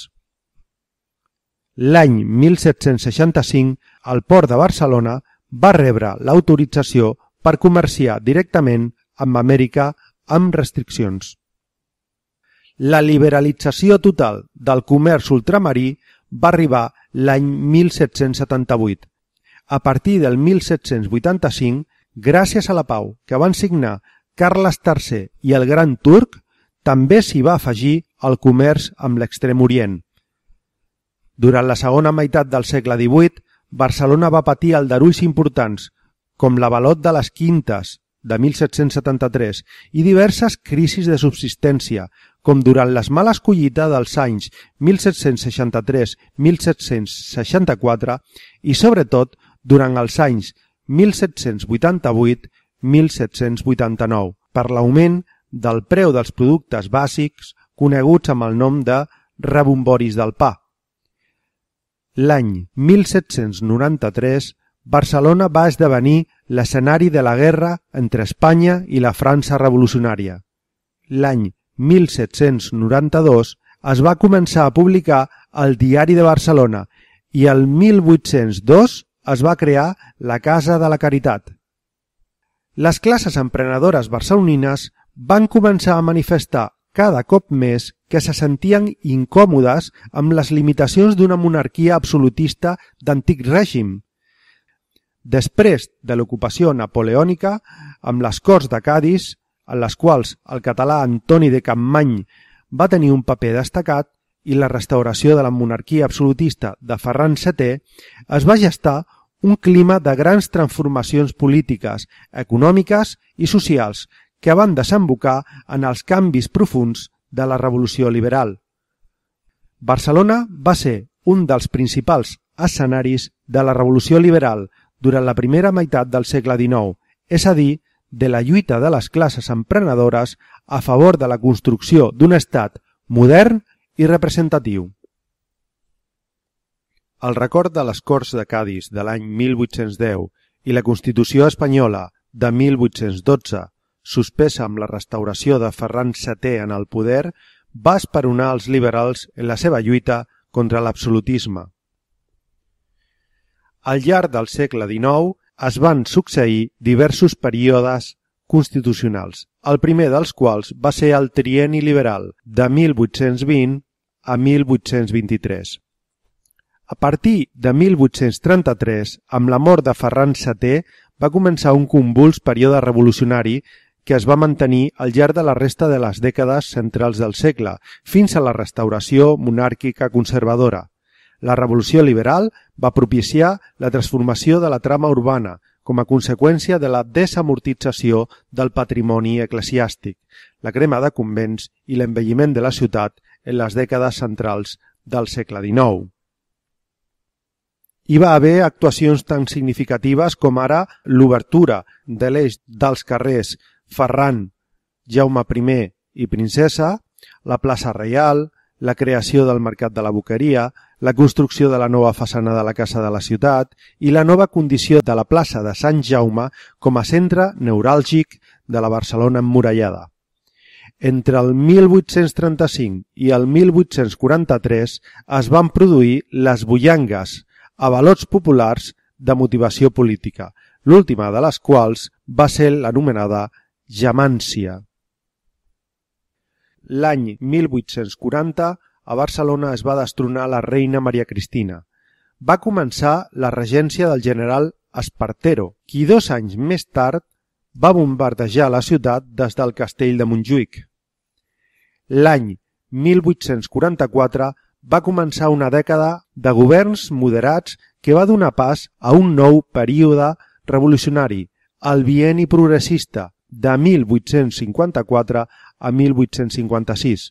L'any 1765, el port de Barcelona va rebre l'autorització per comerciar directament amb Amèrica amb restriccions. La liberalització total del comerç ultramarí va arribar l'any 1778. A partir del 1785, gràcies a la pau que van signar Carles III i el Gran Turc, també s'hi va afegir el comerç amb l'extrem orient. Durant la segona meitat del segle XVIII, Barcelona va patir aldarulls importants, com l'avalot de les Quintes, de 1773 i diverses crisis de subsistència, com durant les males collites dels anys 1763-1764 i, sobretot, durant els anys 1788-1789, per l'augment del preu dels productes bàsics coneguts amb el nom de rebomboris del pa. L'any 1793, Barcelona va esdevenir l'escenari de la guerra entre Espanya i la França revolucionària. L'any 1792 es va començar a publicar el Diari de Barcelona i el 1802 es va crear la Casa de la Caritat. Les classes emprenedores barcelonines van començar a manifestar cada cop més que se sentien incòmodes amb les limitacions d'una monarquia absolutista d'antic règim després de l'ocupació napoleònica amb les Corts de Cádiz, en les quals el català Antoni de Campmany va tenir un paper destacat i la restauració de la monarquia absolutista de Ferran VII, es va gestar un clima de grans transformacions polítiques, econòmiques i socials que van desembocar en els canvis profuns de la Revolució Liberal. Barcelona va ser un dels principals escenaris de la Revolució Liberal – durant la primera meitat del segle XIX, és a dir, de la lluita de les classes emprenedores a favor de la construcció d'un estat modern i representatiu. El record de les Corts de Cádiz de l'any 1810 i la Constitució espanyola de 1812, suspesa amb la restauració de Ferran VII en el poder, va esperonar els liberals en la seva lluita contra l'absolutisme. Al llarg del segle XIX es van succeir diversos períodes constitucionals, el primer dels quals va ser el Trienni Liberal, de 1820 a 1823. A partir de 1833, amb la mort de Ferran VII, va començar un convuls període revolucionari que es va mantenir al llarg de la resta de les dècades centrals del segle, fins a la restauració monàrquica conservadora. La Revolució Liberal va propiciar la transformació de la trama urbana, com a conseqüència de la desamortització del patrimoni eclesiàstic, la crema de convents i l'envelliment de la ciutat en les dècades centrals del segle XIX. Hi va haver actuacions tan significatives com ara l'obertura de l'eix dels carrers Ferran, Jaume I i Princesa, la plaça Reial, la creació del Mercat de la Boqueria, la construcció de la nova façana de la Casa de la Ciutat i la nova condició de la plaça de Sant Jaume com a centre neuràlgic de la Barcelona emmurallada. Entre el 1835 i el 1843 es van produir les bullangues, avalots populars de motivació política, l'última de les quals va ser l'anomenada Jamància. L'any 1840 a Barcelona es va destronar la reina Maria Cristina. Va començar la regència del general Espartero, qui dos anys més tard va bombardejar la ciutat des del castell de Montjuïc. L'any 1844 va començar una dècada de governs moderats que va donar pas a un nou període revolucionari, el bieni progressista de 1854 a 1856,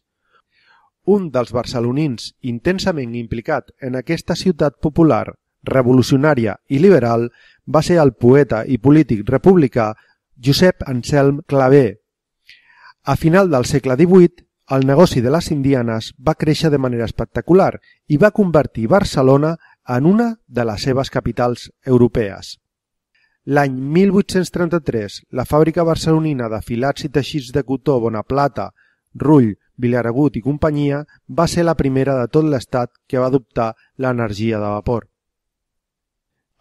un dels barcelonins intensament implicat en aquesta ciutat popular, revolucionària i liberal, va ser el poeta i polític republicà Josep Anselm Clavé. A final del segle XVIII, el negoci de les indianes va créixer de manera espectacular i va convertir Barcelona en una de les seves capitals europees. L'any 1833, la fàbrica barcelonina de filats i teixits de cotó Bonaplata, Rull Vilaragut i companyia va ser la primera de tot l'estat que va adoptar l'energia de vapor.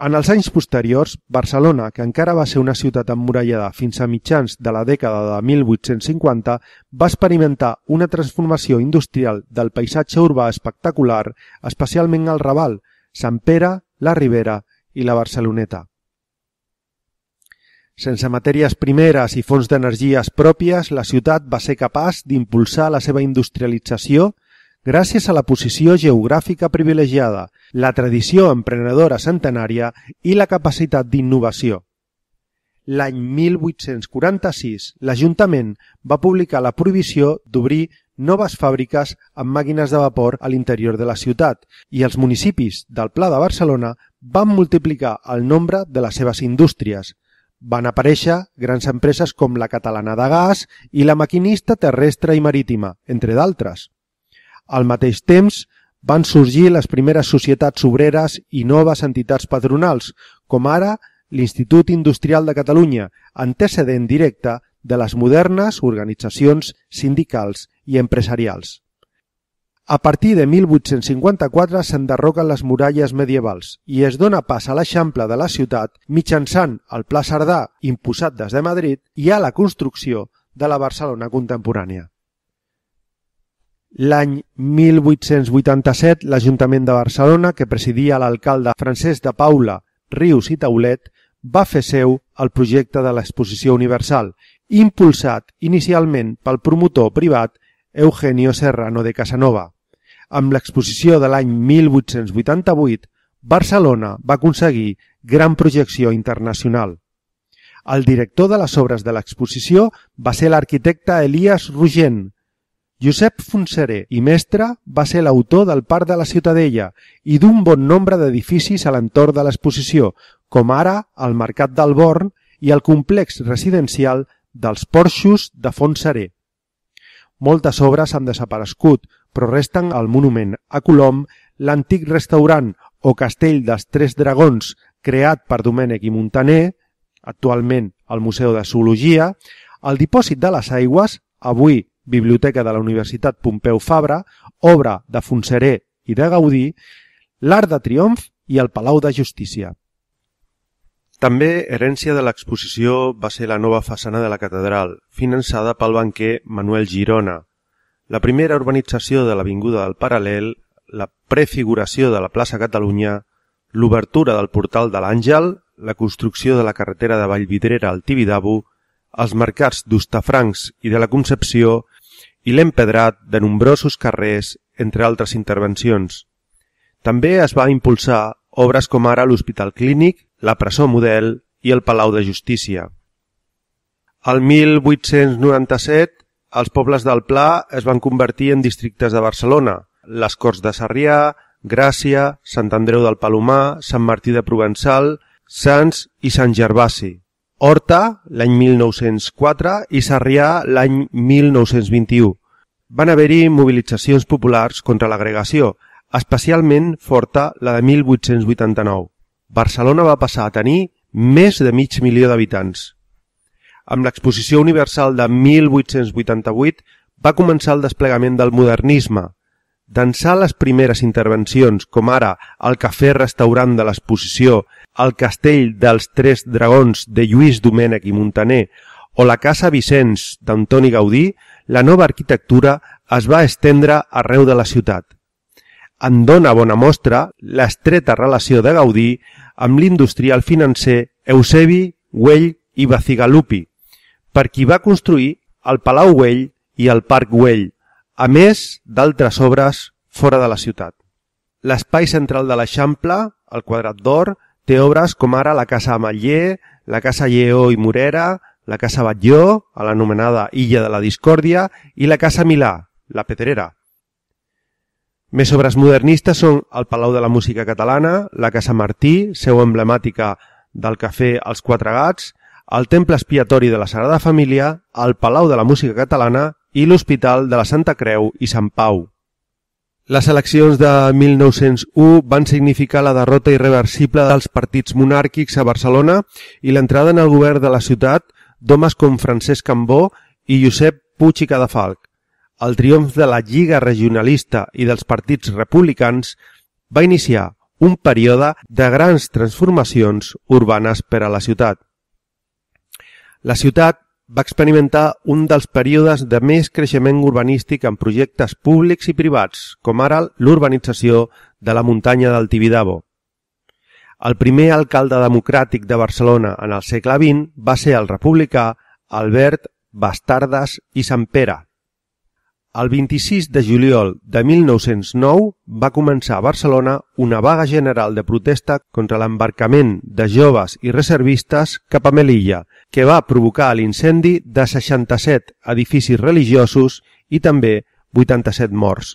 En els anys posteriors, Barcelona, que encara va ser una ciutat emmurallada fins a mitjans de la dècada de 1850, va experimentar una transformació industrial del paisatge urbà espectacular, especialment al Raval, Sant Pere, la Ribera i la Barceloneta. Sense matèries primeres i fons d'energies pròpies, la ciutat va ser capaç d'impulsar la seva industrialització gràcies a la posició geogràfica privilegiada, la tradició emprenedora centenària i la capacitat d'innovació. L'any 1846, l'Ajuntament va publicar la prohibició d'obrir noves fàbriques amb màquines de vapor a l'interior de la ciutat i els municipis del Pla de Barcelona van multiplicar el nombre de les seves indústries, van aparèixer grans empreses com la Catalana de Gas i la Maquinista Terrestre i Marítima, entre d'altres. Al mateix temps, van sorgir les primeres societats obreres i noves entitats patronals, com ara l'Institut Industrial de Catalunya, antecedent directe de les modernes organitzacions sindicals i empresarials. A partir de 1854 s'enderroquen les muralles medievals i es dona pas a l'eixample de la ciutat mitjançant el Pla Cerdà, imposat des de Madrid, i a la construcció de la Barcelona contemporània. L'any 1887, l'Ajuntament de Barcelona, que presidia l'alcalde Francesc de Paula, Rius i Taulet, va fer seu el projecte de l'exposició universal, impulsat inicialment pel promotor privat Eugenio Serrano de Casanova. Amb l'exposició de l'any 1888, Barcelona va aconseguir gran projecció internacional. El director de les obres de l'exposició va ser l'arquitecte Elias Rugent. Josep Fonseré i Mestre va ser l'autor del Parc de la Ciutadella i d'un bon nombre d'edificis a l'entorn de l'exposició, com ara el Mercat del Born i el complex residencial dels Porxos de Fonseré. Moltes obres han desaparegut, però resten al monument a Colom l'antic restaurant o castell dels Tres Dragons creat per Domènec i Montaner, actualment al Museu de Zoologia, el dipòsit de les aigües, avui Biblioteca de la Universitat Pompeu Fabra, obra de Fonseré i de Gaudí, l'Art de Triomf i el Palau de Justícia. També herència de l'exposició va ser la nova façana de la catedral, finançada pel banquer Manuel Girona. La primera urbanització de l'Avinguda del Paral·lel, la prefiguració de la plaça Catalunya, l'obertura del portal de l'Àngel, la construcció de la carretera de Vallvidrera al Tibidabo, els mercats d'Ustafrancs i de la Concepció i l'empedrat de nombrosos carrers, entre altres intervencions. També es va impulsar obres com ara l'Hospital Clínic, la presó model i el Palau de Justícia. Al 1897, els pobles del Pla es van convertir en districtes de Barcelona, les Corts de Sarrià, Gràcia, Sant Andreu del Palomar, Sant Martí de Provençal, Sants i Sant Gervasi. Horta, l'any 1904, i Sarrià, l'any 1921. Van haver-hi mobilitzacions populars contra l'agregació, especialment forta la de 1889. Barcelona va passar a tenir més de mig milió d'habitants. Amb l'Exposició Universal de 1888 va començar el desplegament del modernisme. D'ençà les primeres intervencions, com ara el cafè-restaurant de l'exposició, el castell dels Tres Dragons de Lluís Domènec i Montaner o la Casa Vicenç d'Antoni Gaudí, la nova arquitectura es va estendre arreu de la ciutat. En dona bona mostra l'estreta relació de Gaudí amb l'industrial financer Eusebi Güell i Bacigalupi, per qui va construir el Palau Güell i el Parc Güell, a més d'altres obres fora de la ciutat. L'espai central de l'Eixample, el Quadrat d'Or, té obres com ara la Casa Ametller, la Casa Lleó i Morera, la Casa Batlló, a l'anomenada Illa de la Discòrdia, i la Casa Milà, la Pedrera, més obres modernistes són el Palau de la Música Catalana, la Casa Martí, seu emblemàtica del Cafè Els Quatre Gats, el Temple Expiatori de la Sagrada Família, el Palau de la Música Catalana i l'Hospital de la Santa Creu i Sant Pau. Les eleccions de 1901 van significar la derrota irreversible dels partits monàrquics a Barcelona i l'entrada en el govern de la ciutat d'homes com Francesc Cambó i Josep Puig i Cadafalc. El triomf de la Lliga Regionalista i dels partits republicans va iniciar un període de grans transformacions urbanes per a la ciutat. La ciutat va experimentar un dels períodes de més creixement urbanístic en projectes públics i privats, com ara l'urbanització de la muntanya del Tibidabo. El primer alcalde democràtic de Barcelona en el segle XX va ser el republicà Albert Bastardes i Sant Pere, el 26 de juliol de 1909 va començar a Barcelona una vaga general de protesta contra l'embarcament de joves i reservistes cap a Melilla, que va provocar l'incendi de 67 edificis religiosos i també 87 morts.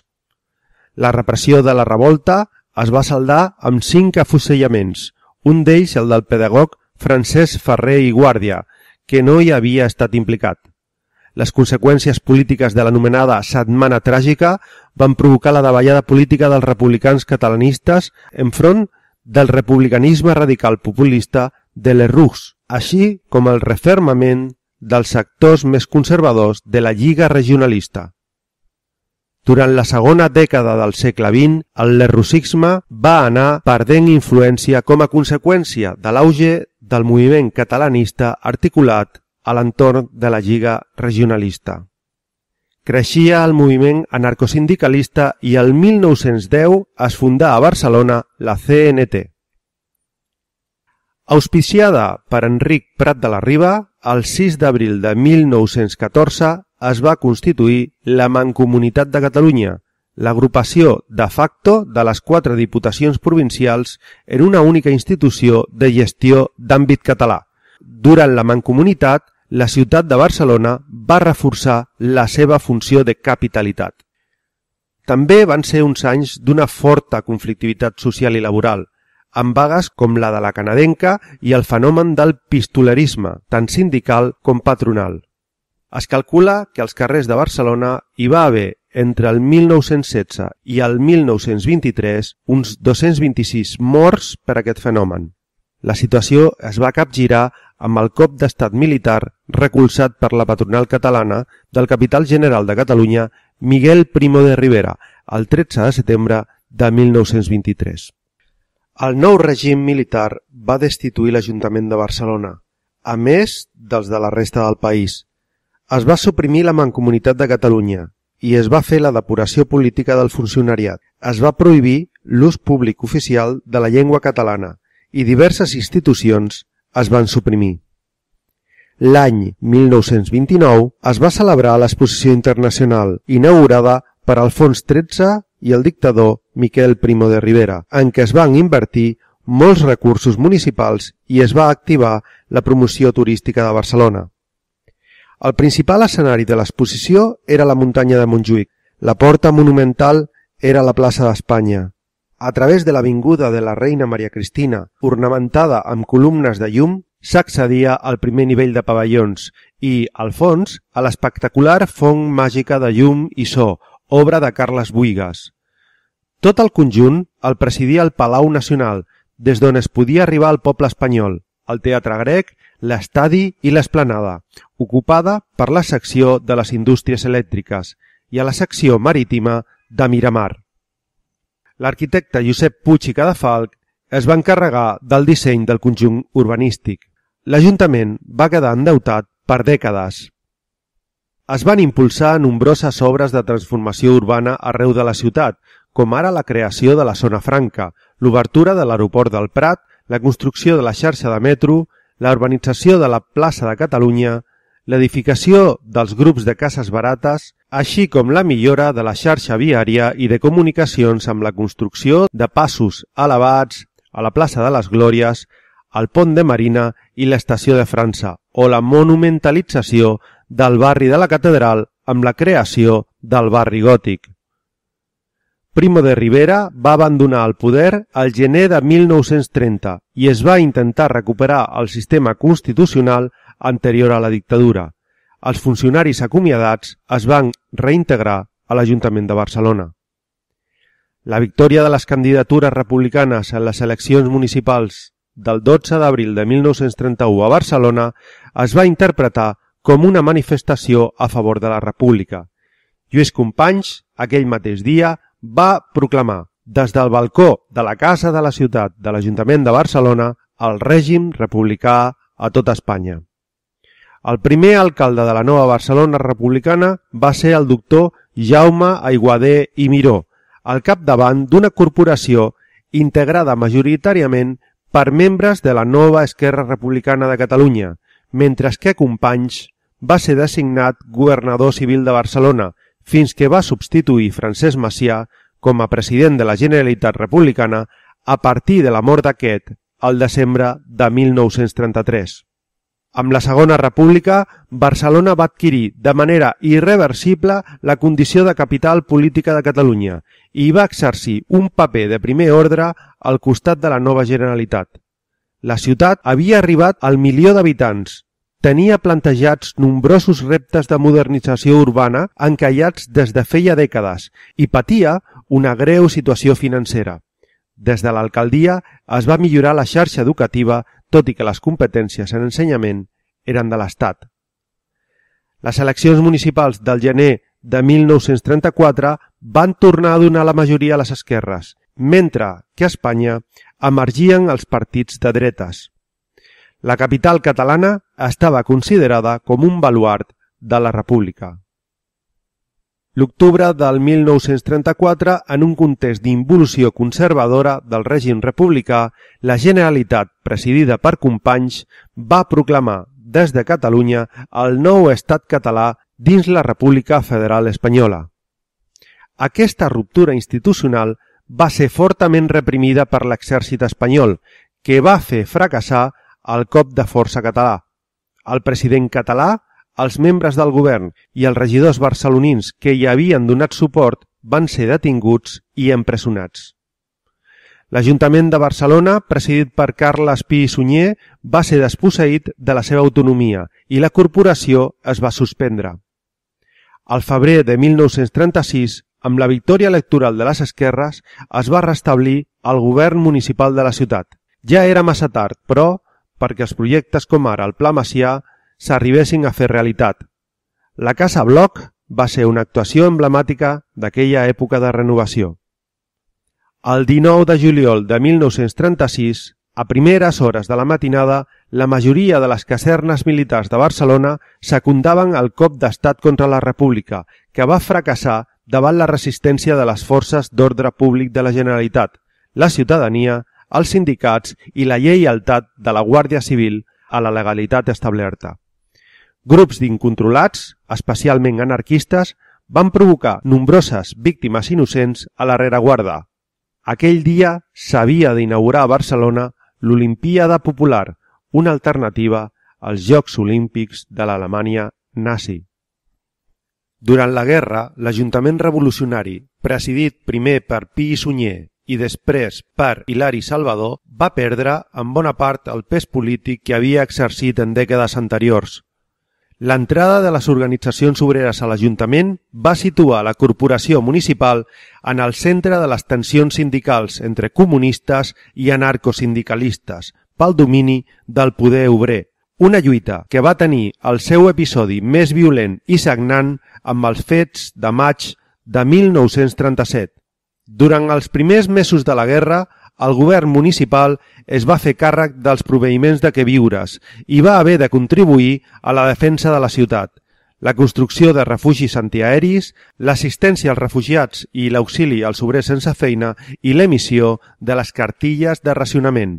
La repressió de la revolta es va saldar amb cinc afusellaments, un d'ells el del pedagog Francesc Ferrer i Guàrdia, que no hi havia estat implicat. Les conseqüències polítiques de l'anomenada Setmana Tràgica van provocar la davallada política dels republicans catalanistes enfront del republicanisme radical populista de les Rucs, així com el refermament dels sectors més conservadors de la Lliga Regionalista. Durant la segona dècada del segle XX, el lerrussisme va anar perdent influència com a conseqüència de l'auge del moviment catalanista articulat a l'entorn de la Lliga Regionalista. Creixia el moviment anarcosindicalista i el 1910 es fundà a Barcelona la CNT. Auspiciada per Enric Prat de la Riba, el 6 d'abril de 1914 es va constituir la Mancomunitat de Catalunya, l'agrupació de facto de les quatre diputacions provincials en una única institució de gestió d'àmbit català. Durant la Mancomunitat la ciutat de Barcelona va reforçar la seva funció de capitalitat. També van ser uns anys d'una forta conflictivitat social i laboral, amb vagues com la de la canadenca i el fenomen del pistolerisme, tant sindical com patronal. Es calcula que als carrers de Barcelona hi va haver entre el 1916 i el 1923 uns 226 morts per aquest fenomen. La situació es va capgirar amb el cop d'estat militar recolzat per la patronal catalana del capital general de Catalunya Miguel Primo de Rivera el 13 de setembre de 1923. El nou règim militar va destituir l'Ajuntament de Barcelona, a més dels de la resta del país. Es va suprimir la Mancomunitat de Catalunya i es va fer la depuració política del funcionariat. Es va prohibir l'ús públic oficial de la llengua catalana i diverses institucions es van suprimir. L'any 1929 es va celebrar l'exposició internacional, inaugurada per Alfons XIII i el dictador Miquel Primo de Rivera, en què es van invertir molts recursos municipals i es va activar la promoció turística de Barcelona. El principal escenari de l'exposició era la muntanya de Montjuïc. La porta monumental era la plaça d'Espanya a través de l'avinguda de la Reina Maria Cristina, ornamentada amb columnes de llum, s'accedia al primer nivell de pavellons i, al fons, a l'espectacular font màgica de llum i so, obra de Carles Buigas. Tot el conjunt el presidia el Palau Nacional, des d'on es podia arribar al poble espanyol, el Teatre Grec, l'estadi i l'esplanada, ocupada per la secció de les indústries elèctriques i a la secció marítima de Miramar l'arquitecte Josep Puig i Cadafalch es va encarregar del disseny del conjunt urbanístic. L'Ajuntament va quedar endeutat per dècades. Es van impulsar nombroses obres de transformació urbana arreu de la ciutat, com ara la creació de la zona franca, l'obertura de l'aeroport del Prat, la construcció de la xarxa de metro, la urbanització de la plaça de Catalunya, l'edificació dels grups de cases barates, així com la millora de la xarxa viària i de comunicacions amb la construcció de passos elevats a la plaça de les Glòries, al pont de Marina i l'estació de França, o la monumentalització del barri de la catedral amb la creació del barri gòtic. Primo de Rivera va abandonar el poder al gener de 1930 i es va intentar recuperar el sistema constitucional anterior a la dictadura els funcionaris acomiadats es van reintegrar a l'Ajuntament de Barcelona. La victòria de les candidatures republicanes en les eleccions municipals del 12 d'abril de 1931 a Barcelona es va interpretar com una manifestació a favor de la República. Lluís Companys, aquell mateix dia, va proclamar des del balcó de la Casa de la Ciutat de l'Ajuntament de Barcelona el règim republicà a tota Espanya. El primer alcalde de la nova Barcelona republicana va ser el doctor Jaume Aiguader i Miró, al capdavant d'una corporació integrada majoritàriament per membres de la nova Esquerra Republicana de Catalunya, mentre que Companys va ser designat governador civil de Barcelona fins que va substituir Francesc Macià com a president de la Generalitat Republicana a partir de la mort d'aquest al desembre de 1933. Amb la Segona República, Barcelona va adquirir de manera irreversible la condició de capital política de Catalunya i va exercir un paper de primer ordre al costat de la nova Generalitat. La ciutat havia arribat al milió d'habitants, tenia plantejats nombrosos reptes de modernització urbana encallats des de feia dècades i patia una greu situació financera. Des de l'alcaldia es va millorar la xarxa educativa tot i que les competències en ensenyament eren de l'Estat. Les eleccions municipals del gener de 1934 van tornar a donar la majoria a les esquerres, mentre que a Espanya emergien els partits de dretes. La capital catalana estava considerada com un baluart de la república l'octubre del 1934, en un context d'involució conservadora del règim republicà, la Generalitat, presidida per Companys, va proclamar des de Catalunya el nou estat català dins la República Federal Espanyola. Aquesta ruptura institucional va ser fortament reprimida per l'exèrcit espanyol, que va fer fracassar el cop de força català. El president català els membres del govern i els regidors barcelonins que hi havien donat suport van ser detinguts i empresonats. L'Ajuntament de Barcelona, presidit per Carles Pi i Sunyer, va ser desposseït de la seva autonomia i la corporació es va suspendre. Al febrer de 1936, amb la victòria electoral de les esquerres, es va restablir el govern municipal de la ciutat. Ja era massa tard, però, perquè els projectes com ara el Pla Macià s'arribessin a fer realitat. La Casa Bloc va ser una actuació emblemàtica d'aquella època de renovació. El 19 de juliol de 1936, a primeres hores de la matinada, la majoria de les casernes militars de Barcelona secundaven el cop d'estat contra la República, que va fracassar davant la resistència de les forces d'ordre públic de la Generalitat, la ciutadania, els sindicats i la lleialtat de la Guàrdia Civil a la legalitat establerta. Grups d'incontrolats, especialment anarquistes, van provocar nombroses víctimes innocents a la rereguarda. Aquell dia s'havia d'inaugurar a Barcelona l'Olimpíada Popular, una alternativa als Jocs Olímpics de l'Alemanya nazi. Durant la guerra, l'Ajuntament Revolucionari, presidit primer per Pi i Sunyer i després per Hilari Salvador, va perdre en bona part el pes polític que havia exercit en dècades anteriors. L'entrada de les organitzacions obreres a l'Ajuntament va situar la corporació municipal en el centre de les tensions sindicals entre comunistes i anarcosindicalistes pel domini del poder obrer, una lluita que va tenir el seu episodi més violent i sagnant amb els fets de maig de 1937. Durant els primers mesos de la guerra, el govern municipal es va fer càrrec dels proveïments de queviures i va haver de contribuir a la defensa de la ciutat, la construcció de refugis antiaeris, l'assistència als refugiats i l'auxili als obrers sense feina i l'emissió de les cartilles de racionament.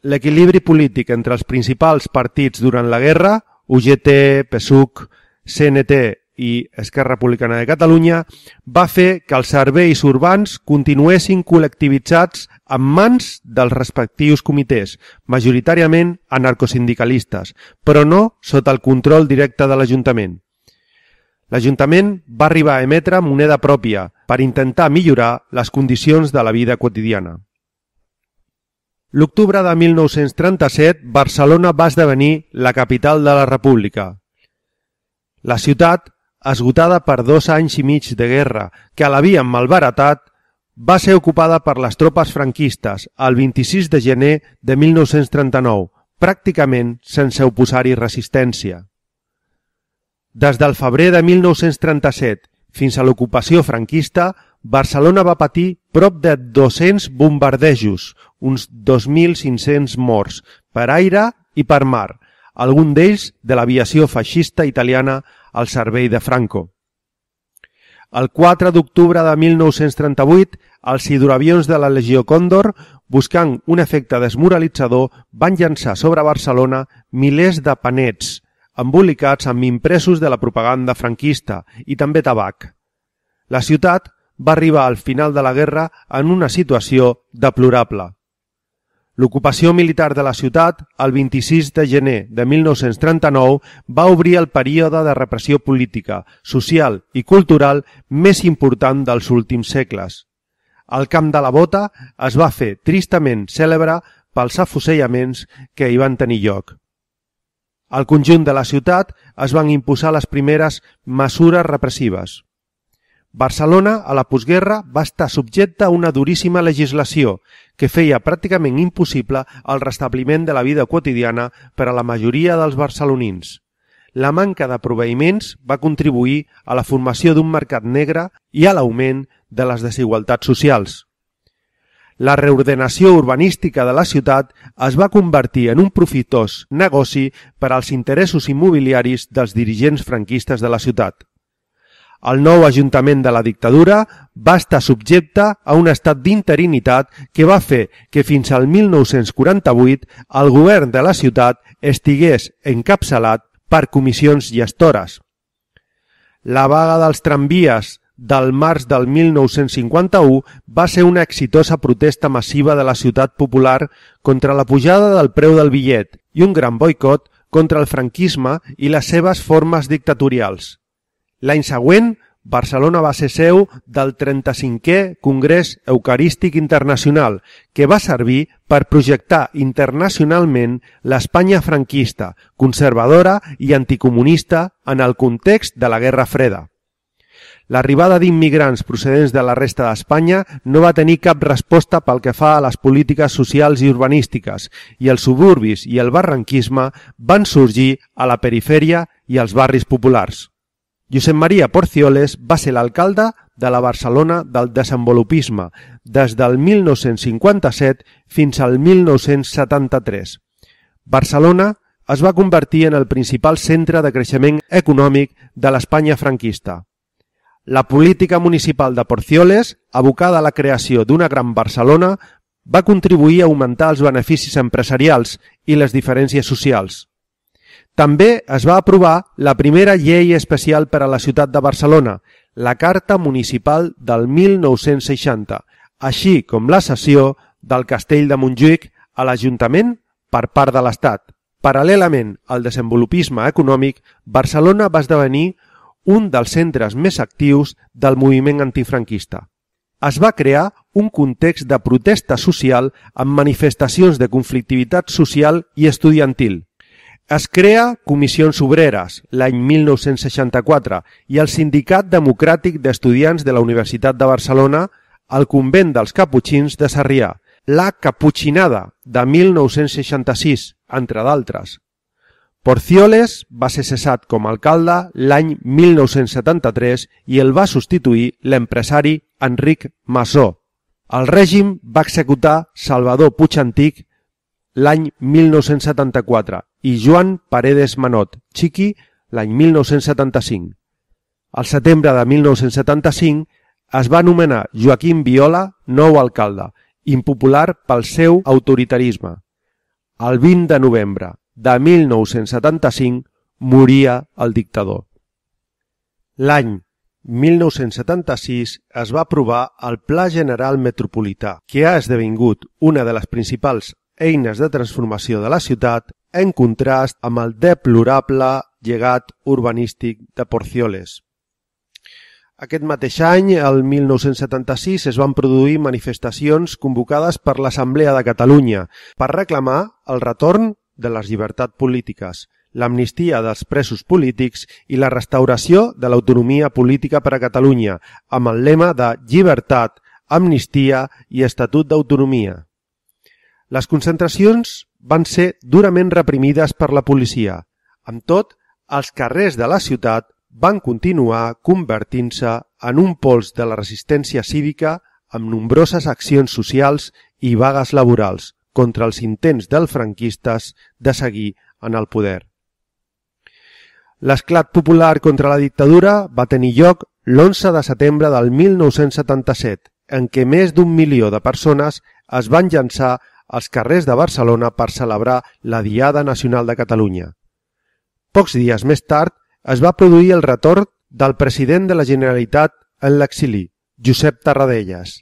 L'equilibri polític entre els principals partits durant la guerra, UGT, PSUC, CNT i Esquerra Republicana de Catalunya va fer que els serveis urbans continuessin col·lectivitzats en mans dels respectius comitès, majoritàriament anarcosindicalistes, però no sota el control directe de l'Ajuntament. L'Ajuntament va arribar a emetre moneda pròpia per intentar millorar les condicions de la vida quotidiana. L'octubre de 1937, Barcelona va esdevenir la capital de la República. La ciutat esgotada per dos anys i mig de guerra que l'havien malbaratat, va ser ocupada per les tropes franquistes el 26 de gener de 1939, pràcticament sense oposar-hi resistència. Des del febrer de 1937 fins a l'ocupació franquista, Barcelona va patir prop de 200 bombardejos, uns 2.500 morts, per aire i per mar, algun d'ells de l'aviació feixista italiana al servei de Franco. El 4 d'octubre de 1938, els hidroavions de la Legió Còndor, buscant un efecte desmoralitzador, van llançar sobre Barcelona milers de panets, embolicats amb impressos de la propaganda franquista i també tabac. La ciutat va arribar al final de la guerra en una situació deplorable. L'ocupació militar de la ciutat, el 26 de gener de 1939, va obrir el període de repressió política, social i cultural més important dels últims segles. El camp de la bota es va fer tristament cèlebre pels afusellaments que hi van tenir lloc. Al conjunt de la ciutat es van imposar les primeres mesures repressives. Barcelona, a la postguerra, va estar subjecta a una duríssima legislació que feia pràcticament impossible el restabliment de la vida quotidiana per a la majoria dels barcelonins. La manca de proveïments va contribuir a la formació d'un mercat negre i a l'augment de les desigualtats socials. La reordenació urbanística de la ciutat es va convertir en un profitós negoci per als interessos immobiliaris dels dirigents franquistes de la ciutat. El nou ajuntament de la dictadura va estar subjecte a un estat d'interinitat que va fer que fins al 1948 el govern de la ciutat estigués encapçalat per comissions gestores. La vaga dels tramvies del març del 1951 va ser una exitosa protesta massiva de la ciutat popular contra la pujada del preu del bitllet i un gran boicot contra el franquisme i les seves formes dictatorials. L'any següent, Barcelona va ser seu del 35è Congrés Eucarístic Internacional, que va servir per projectar internacionalment l'Espanya franquista, conservadora i anticomunista en el context de la Guerra Freda. L'arribada d'immigrants procedents de la resta d'Espanya no va tenir cap resposta pel que fa a les polítiques socials i urbanístiques, i els suburbis i el barranquisme van sorgir a la perifèria i als barris populars. Josep Maria Porcioles va ser l'alcalde de la Barcelona del desenvolupisme des del 1957 fins al 1973. Barcelona es va convertir en el principal centre de creixement econòmic de l'Espanya franquista. La política municipal de Porcioles, abocada a la creació d'una gran Barcelona, va contribuir a augmentar els beneficis empresarials i les diferències socials. També es va aprovar la primera llei especial per a la ciutat de Barcelona, la Carta Municipal del 1960, així com la cessió del Castell de Montjuïc a l'Ajuntament per part de l'Estat. Paral·lelament al desenvolupisme econòmic, Barcelona va esdevenir un dels centres més actius del moviment antifranquista. Es va crear un context de protesta social amb manifestacions de conflictivitat social i estudiantil – es crea Comissions Obreres l'any 1964 i el Sindicat Democràtic d'Estudiants de la Universitat de Barcelona al Convent dels Caputxins de Sarrià, la Caputxinada de 1966, entre d'altres. Porcioles va ser cessat com a alcalde l'any 1973 i el va substituir l'empresari Enric Masó. El règim va executar Salvador Puig Antic l'any 1974 i Joan Paredes Manot, Chiqui, l'any 1975. Al setembre de 1975 es va anomenar Joaquim Viola nou alcalde, impopular pel seu autoritarisme. El 20 de novembre de 1975 moria el dictador. L'any 1976 es va aprovar el Pla General Metropolità, que ha esdevingut una de les principals eines de transformació de la ciutat en contrast amb el deplorable llegat urbanístic de Porcioles. Aquest mateix any, el 1976, es van produir manifestacions convocades per l'Assemblea de Catalunya per reclamar el retorn de les llibertats polítiques, l'amnistia dels presos polítics i la restauració de l'autonomia política per a Catalunya, amb el lema de llibertat, amnistia i estatut d'autonomia. Les concentracions van ser durament reprimides per la policia. Amb tot, els carrers de la ciutat van continuar convertint-se en un pols de la resistència cívica amb nombroses accions socials i vagues laborals contra els intents dels franquistes de seguir en el poder. L'esclat popular contra la dictadura va tenir lloc l'11 de setembre del 1977, en què més d'un milió de persones es van llançar als carrers de Barcelona per celebrar la Diada Nacional de Catalunya. Pocs dies més tard es va produir el retorn del president de la Generalitat en l'exili, Josep Tarradellas.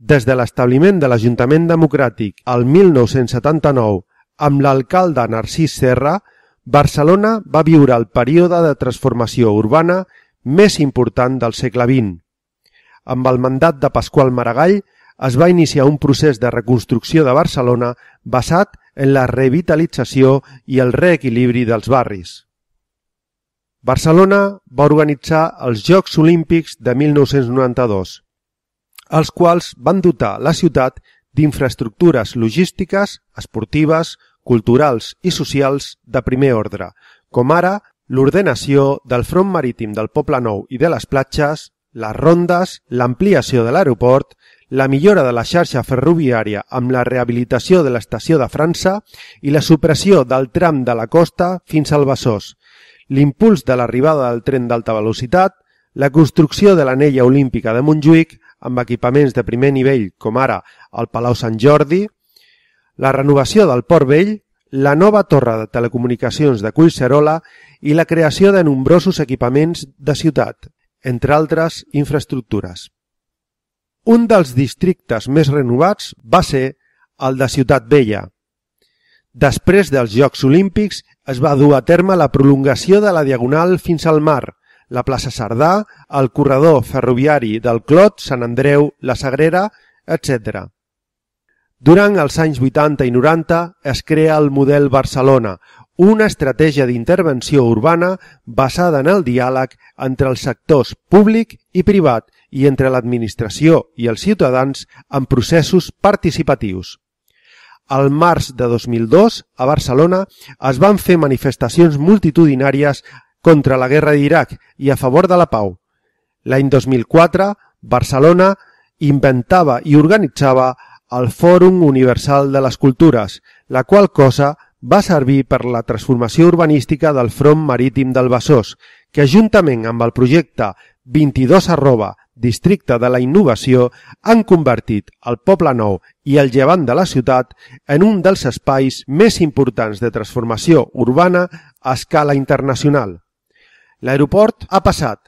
Des de l'establiment de l'Ajuntament Democràtic al 1979 amb l'alcalde Narcís Serra, Barcelona va viure el període de transformació urbana més important del segle XX. Amb el mandat de Pasqual Maragall es va iniciar un procés de reconstrucció de Barcelona basat en la revitalització i el reequilibri dels barris. Barcelona va organitzar els Jocs Olímpics de 1992, els quals van dotar la ciutat d'infraestructures logístiques, esportives, culturals i socials de primer ordre, com ara l'ordenació del front marítim del Poble Nou i de les platges, les rondes, l'ampliació de l'aeroport, la millora de la xarxa ferroviària amb la rehabilitació de l'estació de França i la supressió del tram de la costa fins al Besòs, l'impuls de l'arribada del tren d'alta velocitat, la construcció de l'anella olímpica de Montjuïc amb equipaments de primer nivell com ara el Palau Sant Jordi, la renovació del Port Vell, la nova torre de telecomunicacions de Collserola i la creació de nombrosos equipaments de ciutat, entre altres infraestructures. Un dels districtes més renovats va ser el de Ciutat Vella. Després dels Jocs Olímpics es va dur a terme la prolongació de la Diagonal fins al mar, la plaça Sardà, el corredor ferroviari del Clot, Sant Andreu, la Sagrera, etc. Durant els anys 80 i 90 es crea el model Barcelona, una estratègia d'intervenció urbana basada en el diàleg entre els sectors públic i privat i entre l'administració i els ciutadans en processos participatius. Al març de 2002, a Barcelona, es van fer manifestacions multitudinàries contra la guerra d'Iraq i a favor de la pau. L'any 2004, Barcelona inventava i organitzava el Fòrum Universal de les Cultures, la qual cosa va servir per la transformació urbanística del front marítim del Besòs, que juntament amb el projecte 22 arroba districte de la innovació, han convertit el Poble Nou i el llevant de la ciutat en un dels espais més importants de transformació urbana a escala internacional. L'aeroport ha passat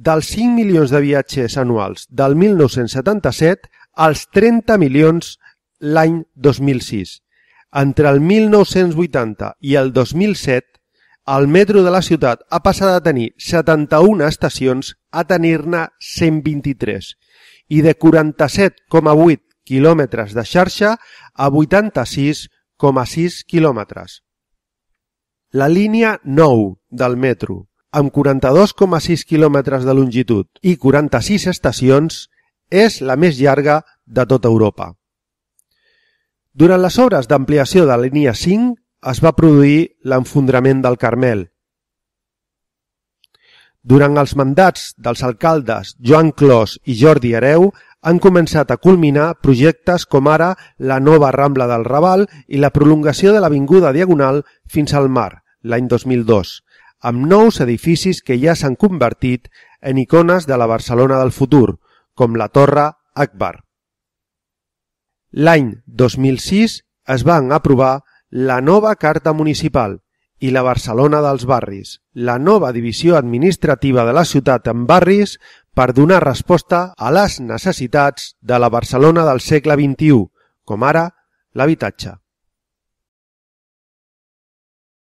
dels 5 milions de viatgers anuals del 1977 als 30 milions l'any 2006. Entre el 1980 i el 2007, el metro de la ciutat ha passat a tenir 71 estacions a tenir-ne 123 i de 47,8 quilòmetres de xarxa a 86,6 quilòmetres. La línia 9 del metro, amb 42,6 quilòmetres de longitud i 46 estacions, és la més llarga de tota Europa. Durant les obres d'ampliació de la línia 5, es va produir l'enfondrament del Carmel. Durant els mandats dels alcaldes Joan Clos i Jordi Hereu han començat a culminar projectes com ara la nova Rambla del Raval i la prolongació de l'Avinguda Diagonal fins al mar, l'any 2002, amb nous edificis que ja s'han convertit en icones de la Barcelona del futur, com la Torre Akbar. L'any 2006 es van aprovar la nova Carta Municipal i la Barcelona dels Barris, la nova divisió administrativa de la ciutat en barris per donar resposta a les necessitats de la Barcelona del segle XXI, com ara l'habitatge.